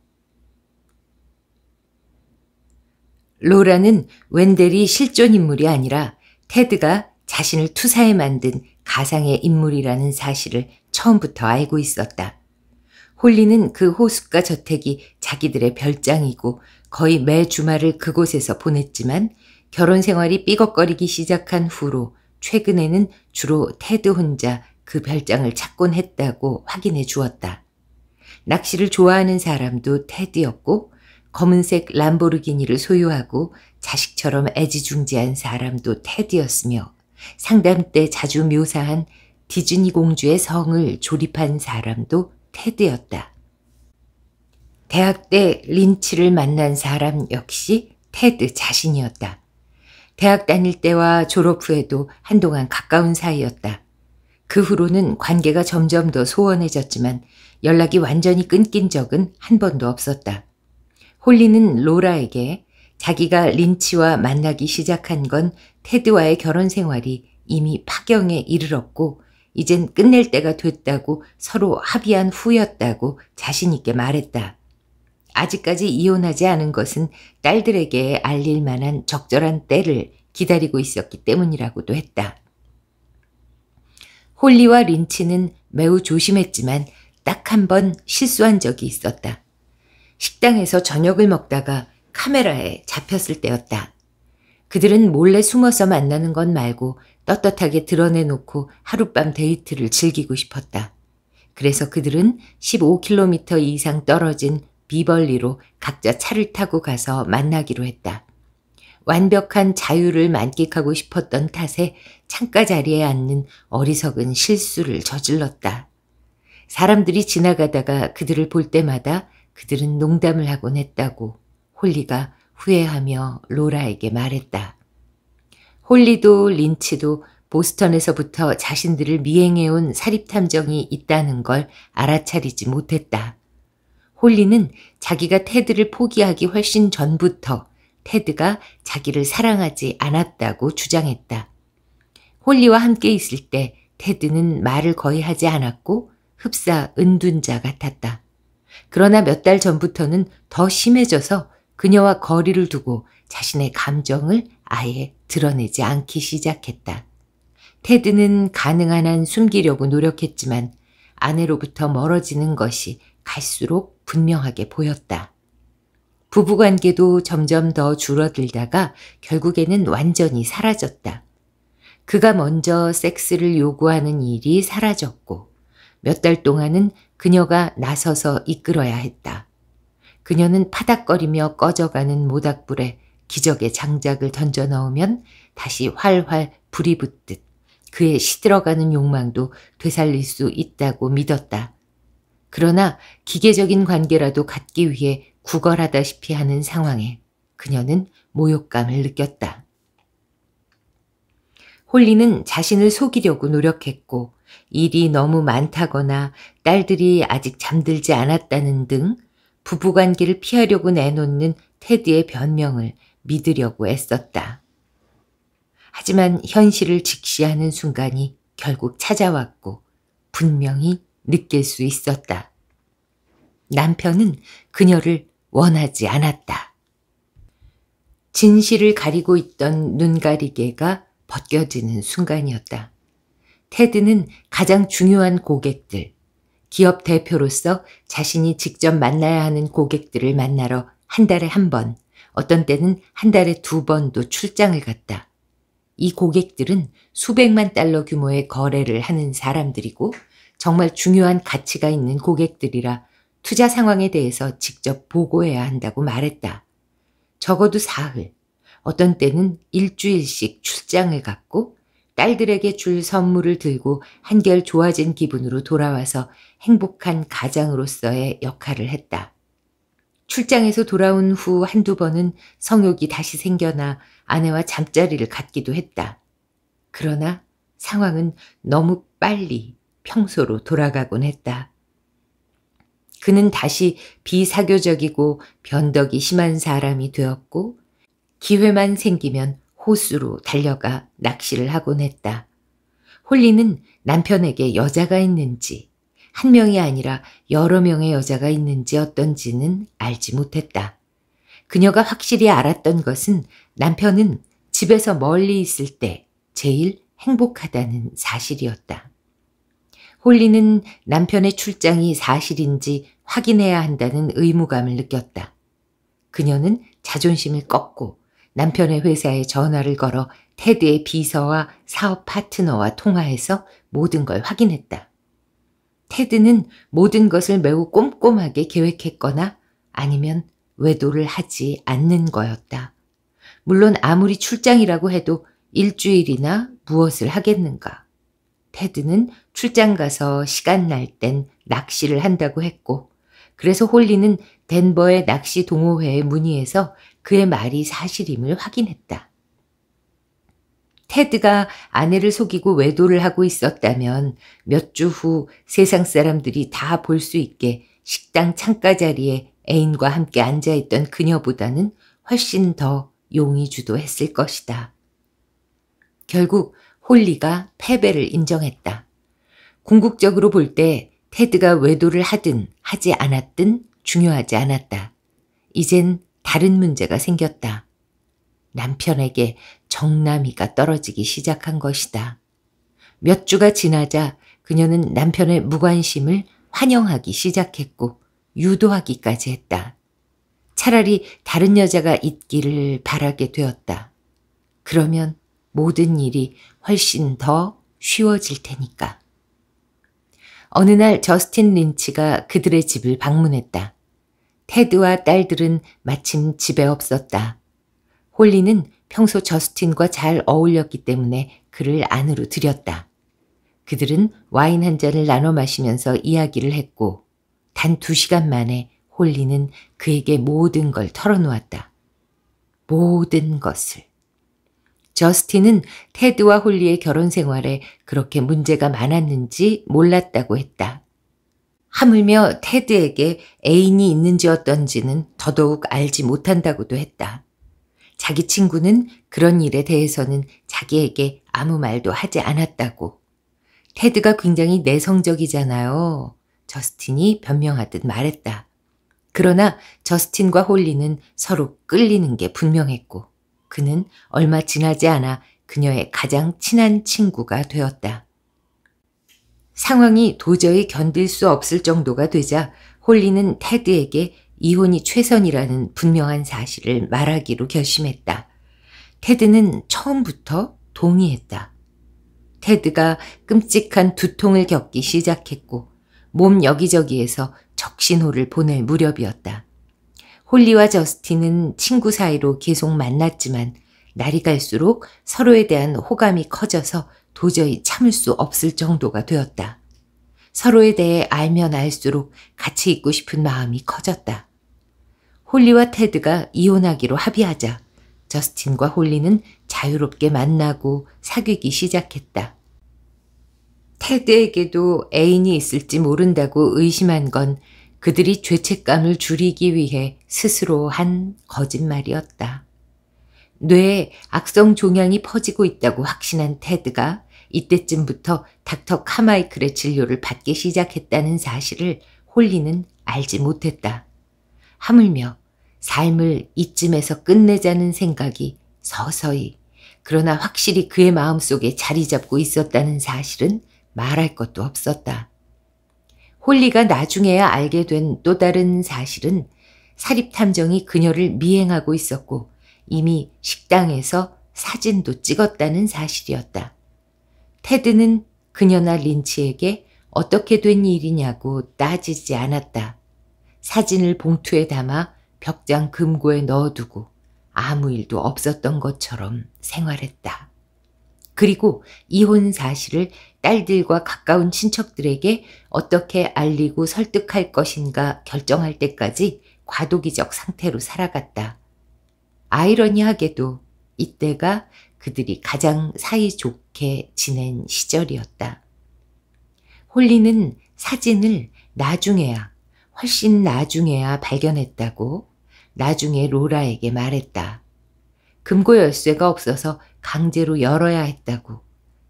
로라는 웬델이 실존 인물이 아니라 테드가 자신을 투사해 만든 가상의 인물이라는 사실을 처음부터 알고 있었다. 홀리는 그 호숫가 저택이 자기들의 별장이고 거의 매 주말을 그곳에서 보냈지만 결혼 생활이 삐걱거리기 시작한 후로 최근에는 주로 테드 혼자 그 별장을 찾곤 했다고 확인해 주었다. 낚시를 좋아하는 사람도 테디였고 검은색 람보르기니를 소유하고 자식처럼 애지중지한 사람도 테디였으며 상담 때 자주 묘사한 디즈니 공주의 성을 조립한 사람도 테드였다. 대학 때 린치를 만난 사람 역시 테드 자신이었다. 대학 다닐 때와 졸업 후에도 한동안 가까운 사이였다. 그 후로는 관계가 점점 더 소원해졌지만 연락이 완전히 끊긴 적은 한 번도 없었다. 홀리는 로라에게 자기가 린치와 만나기 시작한 건 테드와의 결혼 생활이 이미 파경에 이르렀고 이젠 끝낼 때가 됐다고 서로 합의한 후였다고 자신있게 말했다. 아직까지 이혼하지 않은 것은 딸들에게 알릴 만한 적절한 때를 기다리고 있었기 때문이라고도 했다. 홀리와 린치는 매우 조심했지만 딱한번 실수한 적이 있었다. 식당에서 저녁을 먹다가 카메라에 잡혔을 때였다. 그들은 몰래 숨어서 만나는 건 말고 떳떳하게 드러내놓고 하룻밤 데이트를 즐기고 싶었다. 그래서 그들은 15km 이상 떨어진 비벌리로 각자 차를 타고 가서 만나기로 했다. 완벽한 자유를 만끽하고 싶었던 탓에 창가 자리에 앉는 어리석은 실수를 저질렀다. 사람들이 지나가다가 그들을 볼 때마다 그들은 농담을 하곤 했다고 홀리가 후회하며 로라에게 말했다. 홀리도 린치도 보스턴에서부터 자신들을 미행해온 사립탐정이 있다는 걸 알아차리지 못했다. 홀리는 자기가 테드를 포기하기 훨씬 전부터 테드가 자기를 사랑하지 않았다고 주장했다. 홀리와 함께 있을 때 테드는 말을 거의 하지 않았고 흡사 은둔자 같았다. 그러나 몇 달 전부터는 더 심해져서 그녀와 거리를 두고 자신의 감정을 아예 드러내지 않기 시작했다. 테드는 가능한 한 숨기려고 노력했지만 아내로부터 멀어지는 것이 갈수록 분명하게 보였다. 부부관계도 점점 더 줄어들다가 결국에는 완전히 사라졌다. 그가 먼저 섹스를 요구하는 일이 사라졌고 몇달 동안은 그녀가 나서서 이끌어야 했다. 그녀는 파닥거리며 꺼져가는 모닥불에 기적의 장작을 던져 넣으면 다시 활활 불이 붙듯 그의 시들어가는 욕망도 되살릴 수 있다고 믿었다. 그러나 기계적인 관계라도 갖기 위해 구걸하다시피 하는 상황에 그녀는 모욕감을 느꼈다. 홀리는 자신을 속이려고 노력했고 일이 너무 많다거나 딸들이 아직 잠들지 않았다는 등 부부관계를 피하려고 내놓는 테디의 변명을 믿으려고 애썼다. 하지만 현실을 직시하는 순간이 결국 찾아왔고 분명히 느낄 수 있었다. 남편은 그녀를 원하지 않았다. 진실을 가리고 있던 눈 가리개가 벗겨지는 순간이었다. 테드는 가장 중요한 고객들, 기업 대표로서 자신이 직접 만나야 하는 고객들을 만나러 한 달에 한 번, 어떤 때는 한 달에 두 번도 출장을 갔다. 이 고객들은 수백만 달러 규모의 거래를 하는 사람들이고 정말 중요한 가치가 있는 고객들이라 투자 상황에 대해서 직접 보고해야 한다고 말했다. 적어도 사흘, 어떤 때는 일주일씩 출장을 갔고 딸들에게 줄 선물을 들고 한결 좋아진 기분으로 돌아와서 행복한 가장으로서의 역할을 했다. 출장에서 돌아온 후 한두 번은 성욕이 다시 생겨나 아내와 잠자리를 갖기도 했다. 그러나 상황은 너무 빨리 평소로 돌아가곤 했다. 그는 다시 비사교적이고 변덕이 심한 사람이 되었고 기회만 생기면 호수로 달려가 낚시를 하곤 했다. 홀리는 남편에게 여자가 있는지 한 명이 아니라 여러 명의 여자가 있는지 어떤지는 알지 못했다. 그녀가 확실히 알았던 것은 남편은 집에서 멀리 있을 때 제일 행복하다는 사실이었다. 홀리는 남편의 출장이 사실인지 확인해야 한다는 의무감을 느꼈다. 그녀는 자존심을 꺾고 남편의 회사에 전화를 걸어 테드의 비서와 사업 파트너와 통화해서 모든 걸 확인했다. 테드는 모든 것을 매우 꼼꼼하게 계획했거나 아니면 외도를 하지 않는 거였다. 물론 아무리 출장이라고 해도 일주일이나 무엇을 하겠는가. 테드는 출장 가서 시간 날 땐 낚시를 한다고 했고, 그래서 홀리는 덴버의 낚시 동호회에 문의해서 그의 말이 사실임을 확인했다. 테드가 아내를 속이고 외도를 하고 있었다면 몇 주 후 세상 사람들이 다 볼 수 있게 식당 창가 자리에 애인과 함께 앉아있던 그녀보다는 훨씬 더용의 주도했을 것이다. 결국 홀리가 패배를 인정했다. 궁극적으로 볼 때 테드가 외도를 하든 하지 않았든 중요하지 않았다. 이젠 다른 문제가 생겼다. 남편에게 정남이가 떨어지기 시작한 것이다. 몇 주가 지나자 그녀는 남편의 무관심을 환영하기 시작했고 유도하기까지 했다. 차라리 다른 여자가 있기를 바라게 되었다. 그러면 모든 일이 훨씬 더 쉬워질 테니까. 어느 날 저스틴 린치가 그들의 집을 방문했다. 테드와 딸들은 마침 집에 없었다. 홀리는 평소 저스틴과 잘 어울렸기 때문에 그를 안으로 들였다. 그들은 와인 한 잔을 나눠 마시면서 이야기를 했고 단 두 시간 만에 홀리는 그에게 모든 걸 털어놓았다. 모든 것을. 저스틴은 테드와 홀리의 결혼 생활에 그렇게 문제가 많았는지 몰랐다고 했다. 하물며 테드에게 애인이 있는지 어떤지는 더더욱 알지 못한다고도 했다. 자기 친구는 그런 일에 대해서는 자기에게 아무 말도 하지 않았다고. 테드가 굉장히 내성적이잖아요. 저스틴이 변명하듯 말했다. 그러나 저스틴과 홀리는 서로 끌리는 게 분명했고 그는 얼마 지나지 않아 그녀의 가장 친한 친구가 되었다. 상황이 도저히 견딜 수 없을 정도가 되자 홀리는 테드에게 이혼이 최선이라는 분명한 사실을 말하기로 결심했다. 테드는 처음부터 동의했다. 테드가 끔찍한 두통을 겪기 시작했고 몸 여기저기에서 적신호를 보낼 무렵이었다. 홀리와 저스틴은 친구 사이로 계속 만났지만 날이 갈수록 서로에 대한 호감이 커져서 도저히 참을 수 없을 정도가 되었다. 서로에 대해 알면 알수록 같이 있고 싶은 마음이 커졌다. 홀리와 테드가 이혼하기로 합의하자 저스틴과 홀리는 자유롭게 만나고 사귀기 시작했다. 테드에게도 애인이 있을지 모른다고 의심한 건 그들이 죄책감을 줄이기 위해 스스로 한 거짓말이었다. 뇌에 악성 종양이 퍼지고 있다고 확신한 테드가 이때쯤부터 닥터 카마이클의 진료를 받기 시작했다는 사실을 홀리는 알지 못했다. 하물며 삶을 이쯤에서 끝내자는 생각이 서서히 그러나 확실히 그의 마음속에 자리 잡고 있었다는 사실은 말할 것도 없었다. 홀리가 나중에야 알게 된 또 다른 사실은 사립탐정이 그녀를 미행하고 있었고 이미 식당에서 사진도 찍었다는 사실이었다. 테드는 그녀나 린치에게 어떻게 된 일이냐고 따지지 않았다. 사진을 봉투에 담아 벽장 금고에 넣어두고 아무 일도 없었던 것처럼 생활했다. 그리고 이혼 사실을 딸들과 가까운 친척들에게 어떻게 알리고 설득할 것인가 결정할 때까지 과도기적 상태로 살아갔다. 아이러니하게도 이때가 그들이 가장 사이좋게 지낸 시절이었다. 홀리는 사진을 나중에야, 훨씬 나중에야 발견했다고 나중에 로라에게 말했다. 금고 열쇠가 없어서 강제로 열어야 했다고.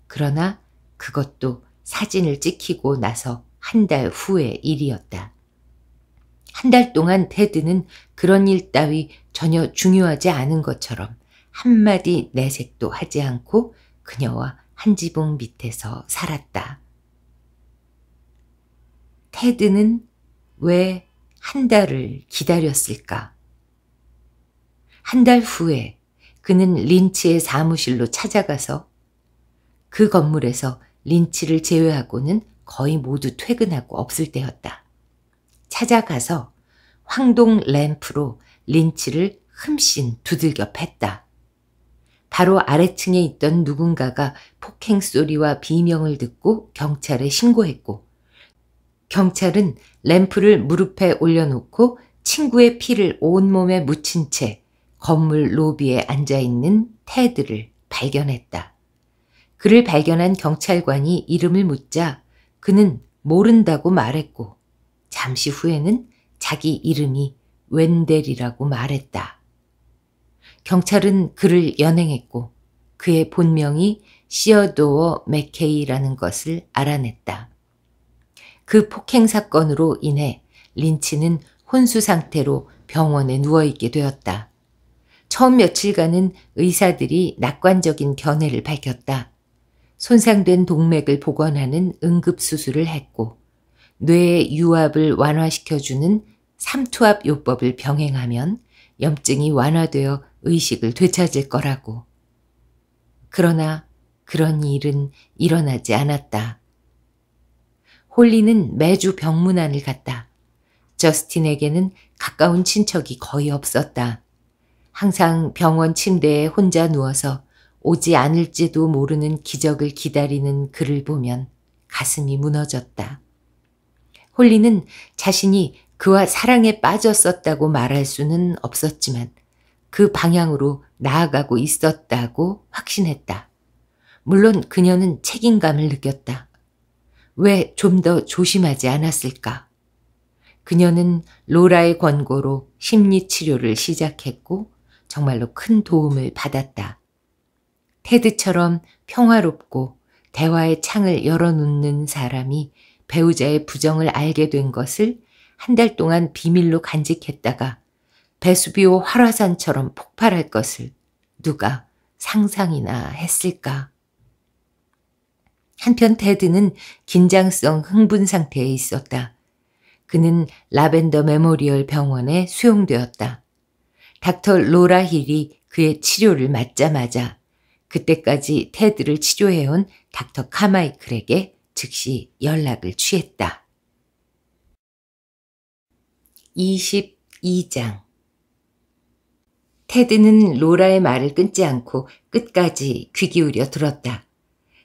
그러나 그것도 사진을 찍히고 나서 한 달 후의 일이었다. 한 달 동안 테드는 그런 일 따위 전혀 중요하지 않은 것처럼 한마디 내색도 하지 않고 그녀와 한 지붕 밑에서 살았다. 테드는 왜 한 달을 기다렸을까? 한 달 후에 그는 린치의 사무실로 찾아가서 그 건물에서 린치를 제외하고는 거의 모두 퇴근하고 없을 때였다. 찾아가서 황동 램프로 린치를 흠씬 두들겨 팼다. 바로 아래층에 있던 누군가가 폭행 소리와 비명을 듣고 경찰에 신고했고 경찰은 램프를 무릎에 올려놓고 친구의 피를 온몸에 묻힌 채 건물 로비에 앉아있는 테드를 발견했다. 그를 발견한 경찰관이 이름을 묻자 그는 모른다고 말했고 잠시 후에는 자기 이름이 웬델이라고 말했다. 경찰은 그를 연행했고 그의 본명이 시어도어 맥케이라는 것을 알아냈다. 그 폭행 사건으로 인해 린치는 혼수 상태로 병원에 누워있게 되었다. 처음 며칠간은 의사들이 낙관적인 견해를 밝혔다. 손상된 동맥을 복원하는 응급수술을 했고 뇌의 유압을 완화시켜주는 삼투압 요법을 병행하면 염증이 완화되어 의식을 되찾을 거라고. 그러나 그런 일은 일어나지 않았다. 홀리는 매주 병문안을 갔다. 저스틴에게는 가까운 친척이 거의 없었다. 항상 병원 침대에 혼자 누워서 오지 않을지도 모르는 기적을 기다리는 그를 보면 가슴이 무너졌다. 홀리는 자신이 그와 사랑에 빠졌었다고 말할 수는 없었지만 그 방향으로 나아가고 있었다고 확신했다. 물론 그녀는 책임감을 느꼈다. 왜 좀 더 조심하지 않았을까? 그녀는 로라의 권고로 심리치료를 시작했고 정말로 큰 도움을 받았다. 테드처럼 평화롭고 대화의 창을 열어놓는 사람이 배우자의 부정을 알게 된 것을 한 달 동안 비밀로 간직했다가 베수비오 활화산처럼 폭발할 것을 누가 상상이나 했을까? 한편 테드는 긴장성 흥분 상태에 있었다. 그는 라벤더 메모리얼 병원에 수용되었다. 닥터 로라 힐이 그의 치료를 맞자마자 그때까지 테드를 치료해온 닥터 카마이클에게 즉시 연락을 취했다. 22장 테드는 로라의 말을 끊지 않고 끝까지 귀 기울여 들었다.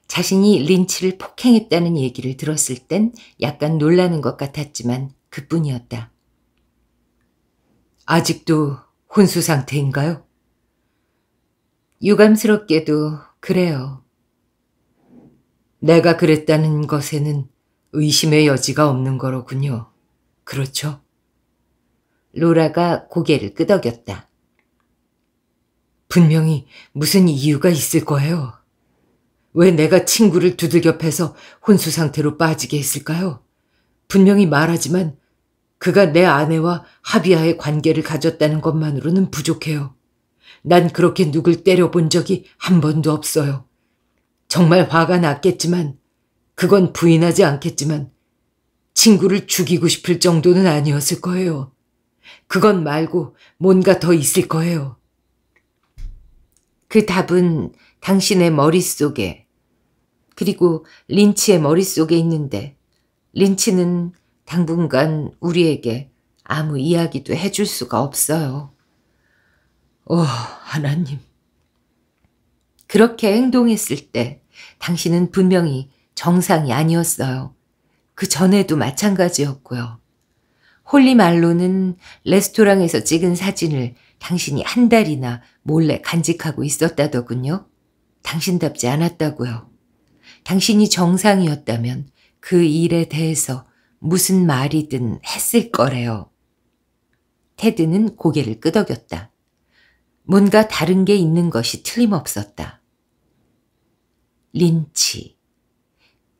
자신이 린치를 폭행했다는 얘기를 들었을 땐 약간 놀라는 것 같았지만 그뿐이었다. 아직도 혼수 상태인가요? 유감스럽게도 그래요. 내가 그랬다는 것에는 의심의 여지가 없는 거로군요. 그렇죠? 로라가 고개를 끄덕였다. 분명히 무슨 이유가 있을 거예요. 왜 내가 친구를 두들겨 패서 혼수 상태로 빠지게 했을까요? 분명히 말하지만 그가 내 아내와 합의하에 관계를 가졌다는 것만으로는 부족해요. 난 그렇게 누굴 때려본 적이 한 번도 없어요. 정말 화가 났겠지만, 그건 부인하지 않겠지만, 친구를 죽이고 싶을 정도는 아니었을 거예요. 그건 말고 뭔가 더 있을 거예요. 그 답은 당신의 머릿속에 그리고 린치의 머릿속에 있는데 린치는 당분간 우리에게 아무 이야기도 해줄 수가 없어요. 오, 어, 하나님. 그렇게 행동했을 때 당신은 분명히 정상이 아니었어요. 그 전에도 마찬가지였고요. 홀리 말로는 레스토랑에서 찍은 사진을 당신이 한 달이나 몰래 간직하고 있었다더군요. 당신답지 않았다고요. 당신이 정상이었다면 그 일에 대해서 무슨 말이든 했을 거래요. 테드는 고개를 끄덕였다. 뭔가 다른 게 있는 것이 틀림없었다. 린치.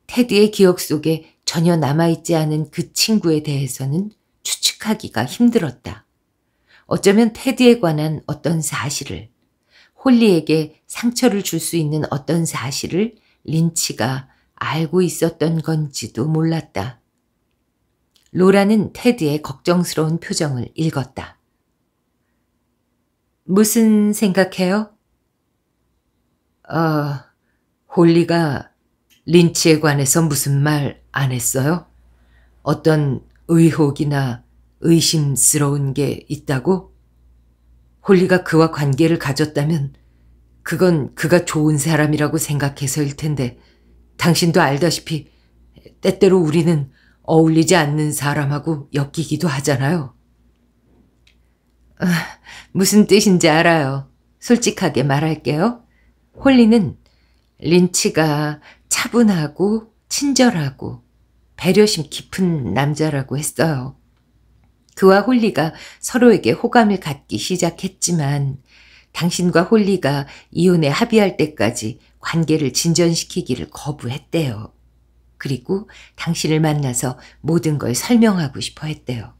테드의 기억 속에 전혀 남아있지 않은 그 친구에 대해서는 추측하기가 힘들었다. 어쩌면 테디에 관한 어떤 사실을, 홀리에게 상처를 줄 수 있는 어떤 사실을 린치가 알고 있었던 건지도 몰랐다. 로라는 테디의 걱정스러운 표정을 읽었다. 무슨 생각해요? 어, 홀리가 린치에 관해서 무슨 말 안 했어요? 어떤 의혹이나 의심스러운 게 있다고? 홀리가 그와 관계를 가졌다면 그건 그가 좋은 사람이라고 생각해서일 텐데 당신도 알다시피 때때로 우리는 어울리지 않는 사람하고 엮이기도 하잖아요. 아, 무슨 뜻인지 알아요. 솔직하게 말할게요. 홀리는 린치가 차분하고 친절하고 배려심 깊은 남자라고 했어요. 그와 홀리가 서로에게 호감을 갖기 시작했지만 당신과 홀리가 이혼에 합의할 때까지 관계를 진전시키기를 거부했대요. 그리고 당신을 만나서 모든 걸 설명하고 싶어 했대요.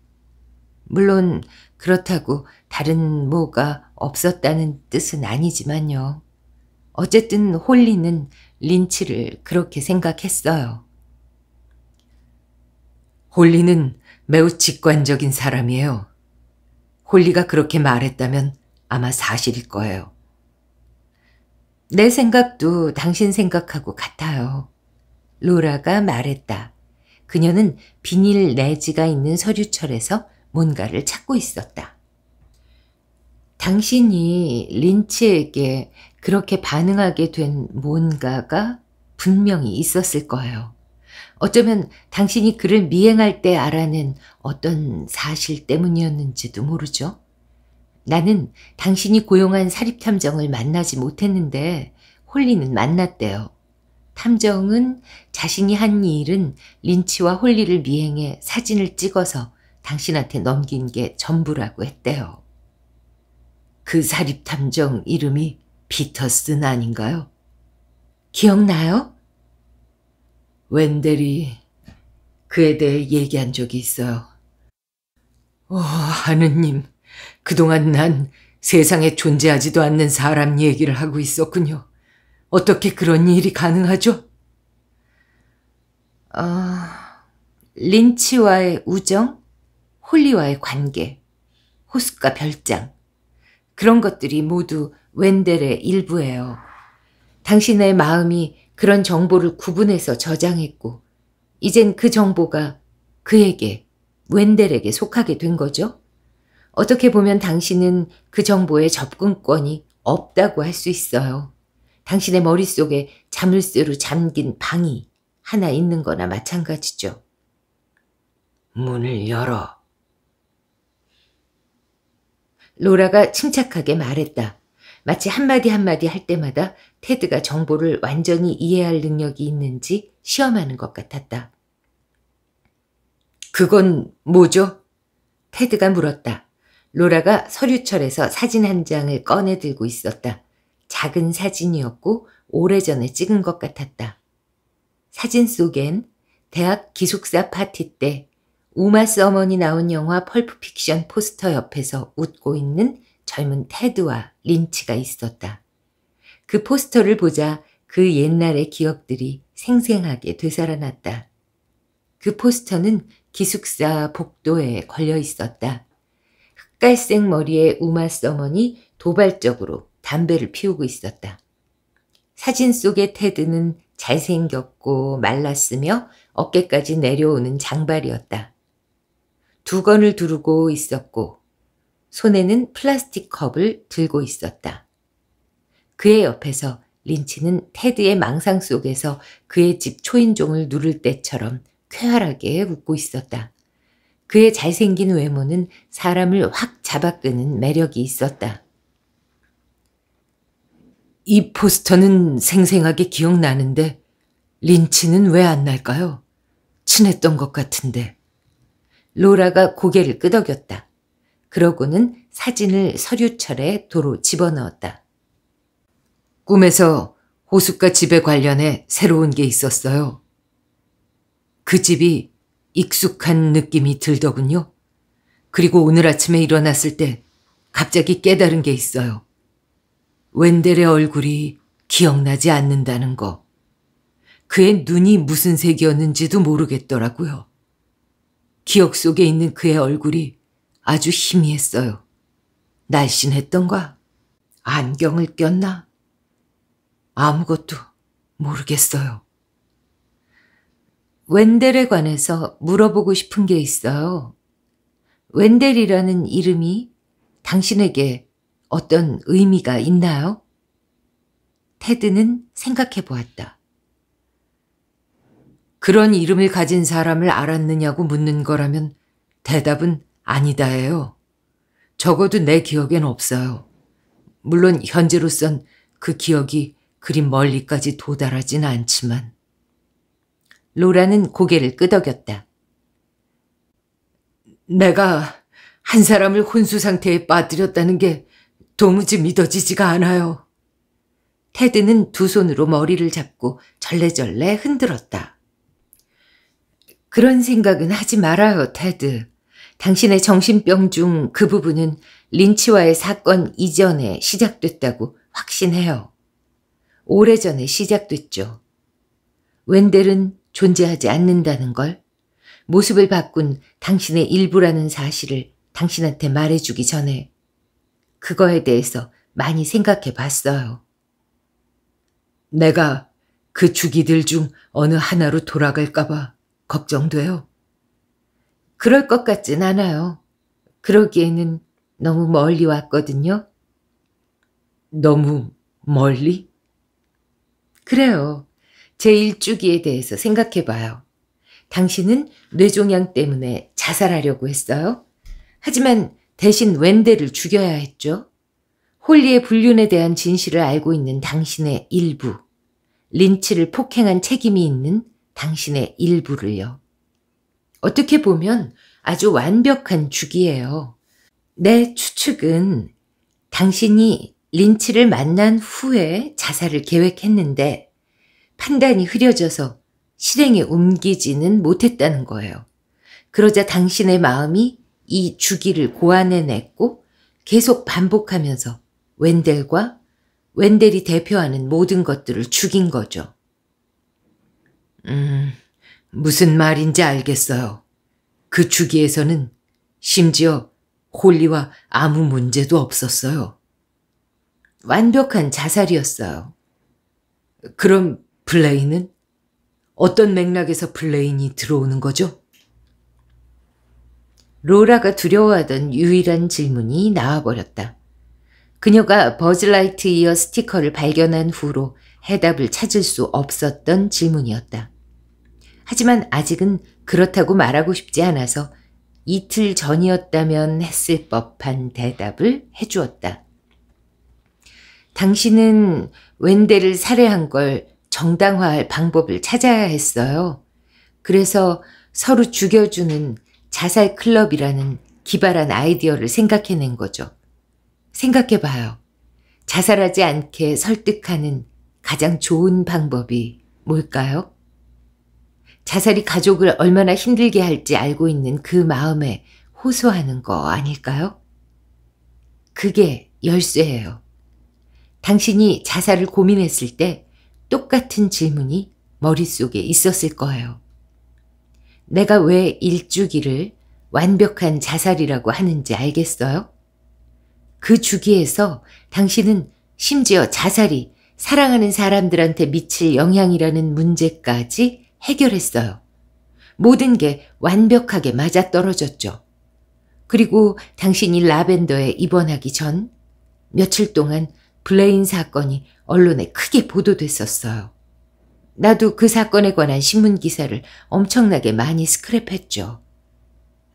물론 그렇다고 다른 뭐가 없었다는 뜻은 아니지만요. 어쨌든 홀리는 린치를 그렇게 생각했어요. 홀리는 매우 직관적인 사람이에요. 홀리가 그렇게 말했다면 아마 사실일 거예요. 내 생각도 당신 생각하고 같아요. 로라가 말했다. 그녀는 비닐 내지가 있는 서류철에서 뭔가를 찾고 있었다. 당신이 린치에게 그렇게 반응하게 된 뭔가가 분명히 있었을 거예요. 어쩌면 당신이 그를 미행할 때 알아낸 어떤 사실 때문이었는지도 모르죠. 나는 당신이 고용한 사립탐정을 만나지 못했는데 홀리는 만났대요. 탐정은 자신이 한 일은 린치와 홀리를 미행해 사진을 찍어서 당신한테 넘긴 게 전부라고 했대요. 그 사립탐정 이름이 피터슨 아닌가요? 기억나요? 웬델이 그에 대해 얘기한 적이 있어요. 오, 어, 하느님, 그동안 난 세상에 존재하지도 않는 사람 얘기를 하고 있었군요. 어떻게 그런 일이 가능하죠? 아, 린치와의 우정, 홀리와의 관계, 호숫과 별장. 그런 것들이 모두 웬델의 일부예요. 당신의 마음이 그런 정보를 구분해서 저장했고 이젠 그 정보가 그에게 웬델에게 속하게 된 거죠. 어떻게 보면 당신은 그 정보에 접근권이 없다고 할 수 있어요. 당신의 머릿속에 자물쇠로 잠긴 방이 하나 있는 거나 마찬가지죠. 문을 열어. 로라가 침착하게 말했다. 마치 한마디 한마디 할 때마다 테드가 정보를 완전히 이해할 능력이 있는지 시험하는 것 같았다. 그건 뭐죠? 테드가 물었다. 로라가 서류철에서 사진 한 장을 꺼내 들고 있었다. 작은 사진이었고 오래전에 찍은 것 같았다. 사진 속엔 대학 기숙사 파티 때 우마 서먼이 나온 영화 펄프 픽션 포스터 옆에서 웃고 있는 젊은 테드와 린치가 있었다. 그 포스터를 보자 그 옛날의 기억들이 생생하게 되살아났다. 그 포스터는 기숙사 복도에 걸려 있었다. 흑갈색 머리의 우마 서머니 도발적으로 담배를 피우고 있었다. 사진 속의 테드는 잘생겼고 말랐으며 어깨까지 내려오는 장발이었다. 두건을 두르고 있었고 손에는 플라스틱 컵을 들고 있었다. 그의 옆에서 린치는 테드의 망상 속에서 그의 집 초인종을 누를 때처럼 쾌활하게 웃고 있었다. 그의 잘생긴 외모는 사람을 확 잡아끄는 매력이 있었다. 이 포스터는 생생하게 기억나는데 린치는 왜 안 날까요? 친했던 것 같은데. 로라가 고개를 끄덕였다. 그러고는 사진을 서류철에 도로 집어넣었다. 꿈에서 호숫가 집에 관련해 새로운 게 있었어요. 그 집이 익숙한 느낌이 들더군요. 그리고 오늘 아침에 일어났을 때 갑자기 깨달은 게 있어요. 웬델의 얼굴이 기억나지 않는다는 거. 그의 눈이 무슨 색이었는지도 모르겠더라고요. 기억 속에 있는 그의 얼굴이 아주 희미했어요. 날씬했던가? 안경을 꼈나? 아무것도 모르겠어요. 웬델에 관해서 물어보고 싶은 게 있어요. 웬델이라는 이름이 당신에게 어떤 의미가 있나요? 테드는 생각해 보았다. 그런 이름을 가진 사람을 알았느냐고 묻는 거라면 대답은 아니다예요. 적어도 내 기억엔 없어요. 물론 현재로선 그 기억이 그리 멀리까지 도달하진 않지만. 로라는 고개를 끄덕였다. 내가 한 사람을 혼수 상태에 빠뜨렸다는 게 도무지 믿어지지가 않아요. 테드는 두 손으로 머리를 잡고 절레절레 흔들었다. 그런 생각은 하지 말아요, 테드. 당신의 정신병 중 그 부분은 린치와의 사건 이전에 시작됐다고 확신해요. 오래전에 시작됐죠. 웬델은 존재하지 않는다는 걸 모습을 바꾼 당신의 일부라는 사실을 당신한테 말해주기 전에 그거에 대해서 많이 생각해 봤어요. 내가 그 주기들 중 어느 하나로 돌아갈까봐 걱정돼요. 그럴 것 같진 않아요. 그러기에는 너무 멀리 왔거든요. 너무 멀리? 그래요. 제 일주기에 대해서 생각해봐요. 당신은 뇌종양 때문에 자살하려고 했어요. 하지만 대신 웬데를 죽여야 했죠. 홀리의 불륜에 대한 진실을 알고 있는 당신의 일부, 린치를 폭행한 책임이 있는 당신의 일부를요. 어떻게 보면 아주 완벽한 죽이에요. 내 추측은 당신이 린치를 만난 후에 자살을 계획했는데 판단이 흐려져서 실행에 옮기지는 못했다는 거예요. 그러자 당신의 마음이 이 주기를 고안해냈고 계속 반복하면서 웬델과 웬델이 대표하는 모든 것들을 죽인 거죠. 음, 무슨 말인지 알겠어요. 그 주기에서는 심지어 홀리와 아무 문제도 없었어요. 완벽한 자살이었어요. 그럼 블레인은? 어떤 맥락에서 블레인이 들어오는 거죠? 로라가 두려워하던 유일한 질문이 나와버렸다. 그녀가 버즈라이트 이어 스티커를 발견한 후로 해답을 찾을 수 없었던 질문이었다. 하지만 아직은 그렇다고 말하고 싶지 않아서 이틀 전이었다면 했을 법한 대답을 해주었다. 당신은 웬데를 살해한 걸 정당화할 방법을 찾아야 했어요. 그래서 서로 죽여주는 자살 클럽이라는 기발한 아이디어를 생각해낸 거죠. 생각해봐요. 자살하지 않게 설득하는 가장 좋은 방법이 뭘까요? 자살이 가족을 얼마나 힘들게 할지 알고 있는 그 마음에 호소하는 거 아닐까요? 그게 열쇠예요. 당신이 자살을 고민했을 때 똑같은 질문이 머릿속에 있었을 거예요. 내가 왜 일주기를 완벽한 자살이라고 하는지 알겠어요? 그 주기에서 당신은 심지어 자살이 사랑하는 사람들한테 미칠 영향이라는 문제까지 해결했어요. 모든 게 완벽하게 맞아떨어졌죠. 그리고 당신이 라벤더에 입원하기 전 며칠 동안 블레인 사건이 언론에 크게 보도됐었어요. 나도 그 사건에 관한 신문 기사를 엄청나게 많이 스크랩했죠.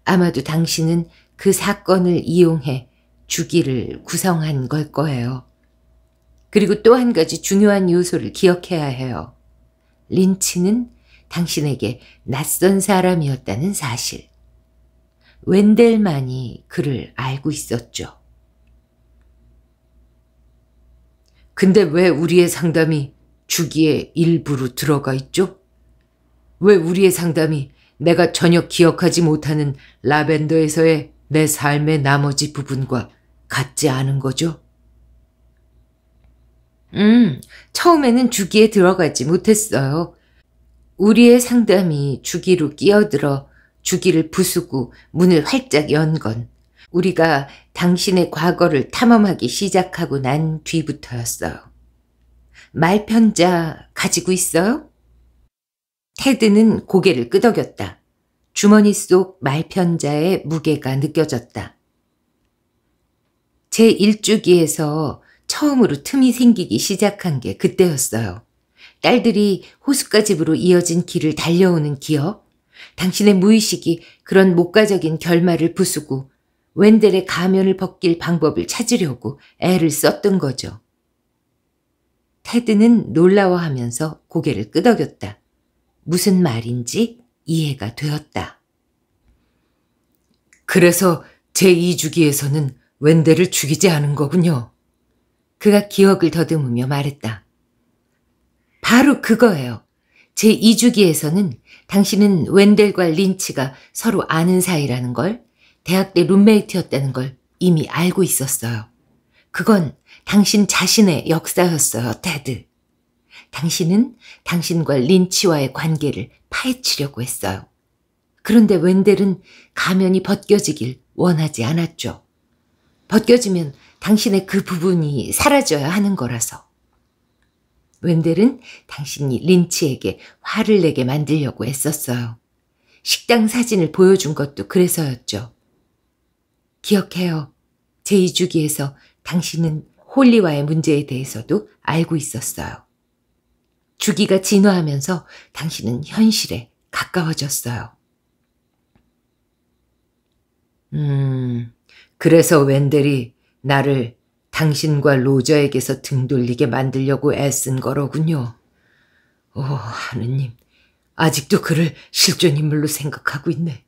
아마도 당신은 그 사건을 이용해 주기를 구성한 걸 거예요. 그리고 또 한 가지 중요한 요소를 기억해야 해요. 린치는 당신에게 낯선 사람이었다는 사실. 웬델만이 그를 알고 있었죠. 근데 왜 우리의 상담이 주기에 일부로 들어가 있죠? 왜 우리의 상담이 내가 전혀 기억하지 못하는 라벤더에서의 내 삶의 나머지 부분과 같지 않은 거죠? 음, 처음에는 주기에 들어가지 못했어요. 우리의 상담이 주기로 끼어들어 주기를 부수고 문을 활짝 연 건 우리가 당신의 과거를 탐험하기 시작하고 난 뒤부터였어요. 말편자 가지고 있어요? 테드는 고개를 끄덕였다. 주머니 속 말편자의 무게가 느껴졌다. 제 일주기에서 처음으로 틈이 생기기 시작한 게 그때였어요. 딸들이 호숫가 집으로 이어진 길을 달려오는 기억, 당신의 무의식이 그런 목가적인 결말을 부수고 웬델의 가면을 벗길 방법을 찾으려고 애를 썼던 거죠. 테드는 놀라워하면서 고개를 끄덕였다. 무슨 말인지 이해가 되었다. 그래서 제2주기에서는 웬델을 죽이지 않은 거군요. 그가 기억을 더듬으며 말했다. 바로 그거예요. 제2주기에서는 당신은 웬델과 린치가 서로 아는 사이라는 걸, 대학 때 룸메이트였다는 걸 이미 알고 있었어요. 그건 당신 자신의 역사였어요, 테드. 당신은 당신과 린치와의 관계를 파헤치려고 했어요. 그런데 웬델은 가면이 벗겨지길 원하지 않았죠. 벗겨지면 당신의 그 부분이 사라져야 하는 거라서. 웬델은 당신이 린치에게 화를 내게 만들려고 했었어요. 식당 사진을 보여준 것도 그래서였죠. 기억해요. 제2주기에서 당신은 홀리와의 문제에 대해서도 알고 있었어요. 주기가 진화하면서 당신은 현실에 가까워졌어요. 음, 그래서 웬델이 나를 당신과 로저에게서 등 돌리게 만들려고 애쓴 거로군요. 오, 하느님, 아직도 그를 실존 인물로 생각하고 있네.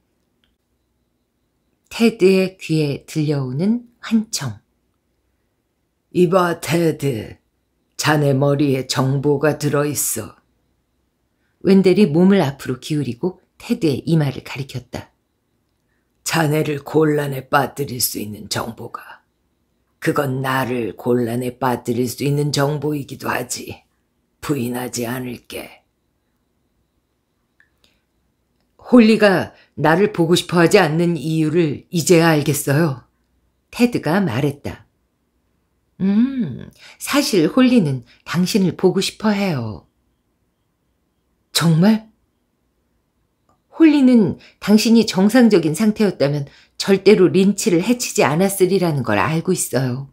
테드의 귀에 들려오는 환청. 이봐, 테드. 자네 머리에 정보가 들어있어. 웬델이 몸을 앞으로 기울이고 테드의 이마를 가리켰다. 자네를 곤란에 빠뜨릴 수 있는 정보가 그건 나를 곤란에 빠뜨릴 수 있는 정보이기도 하지. 부인하지 않을게. 홀리가 나를 보고 싶어 하지 않는 이유를 이제야 알겠어요. 테드가 말했다. 음, 사실 홀리는 당신을 보고 싶어 해요. 정말? 홀리는 당신이 정상적인 상태였다면 절대로 린치를 해치지 않았으리라는 걸 알고 있어요.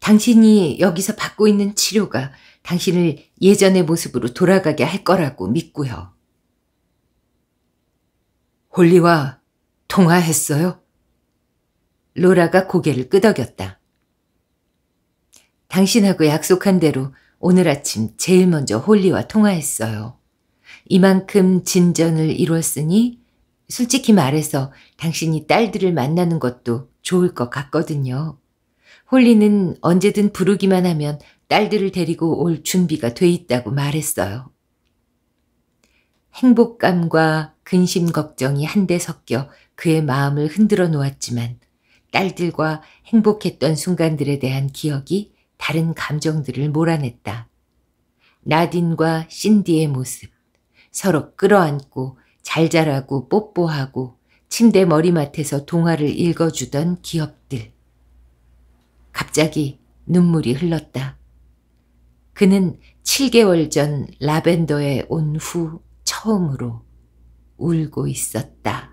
당신이 여기서 받고 있는 치료가 당신을 예전의 모습으로 돌아가게 할 거라고 믿고요. 홀리와 통화했어요? 로라가 고개를 끄덕였다. 당신하고 약속한 대로 오늘 아침 제일 먼저 홀리와 통화했어요. 이만큼 진전을 이뤘으니 솔직히 말해서 당신이 딸들을 만나는 것도 좋을 것 같거든요. 홀리는 언제든 부르기만 하면 딸들을 데리고 올 준비가 돼 있다고 말했어요. 행복감과 근심 걱정이 한데 섞여 그의 마음을 흔들어 놓았지만 딸들과 행복했던 순간들에 대한 기억이 다른 감정들을 몰아냈다. 나딘과 신디의 모습, 서로 끌어안고 잘 자라고 뽀뽀하고 침대 머리맡에서 동화를 읽어주던 기억들. 갑자기 눈물이 흘렀다. 그는 7개월 전 라벤더에 온 후 처음으로 울고 있었다.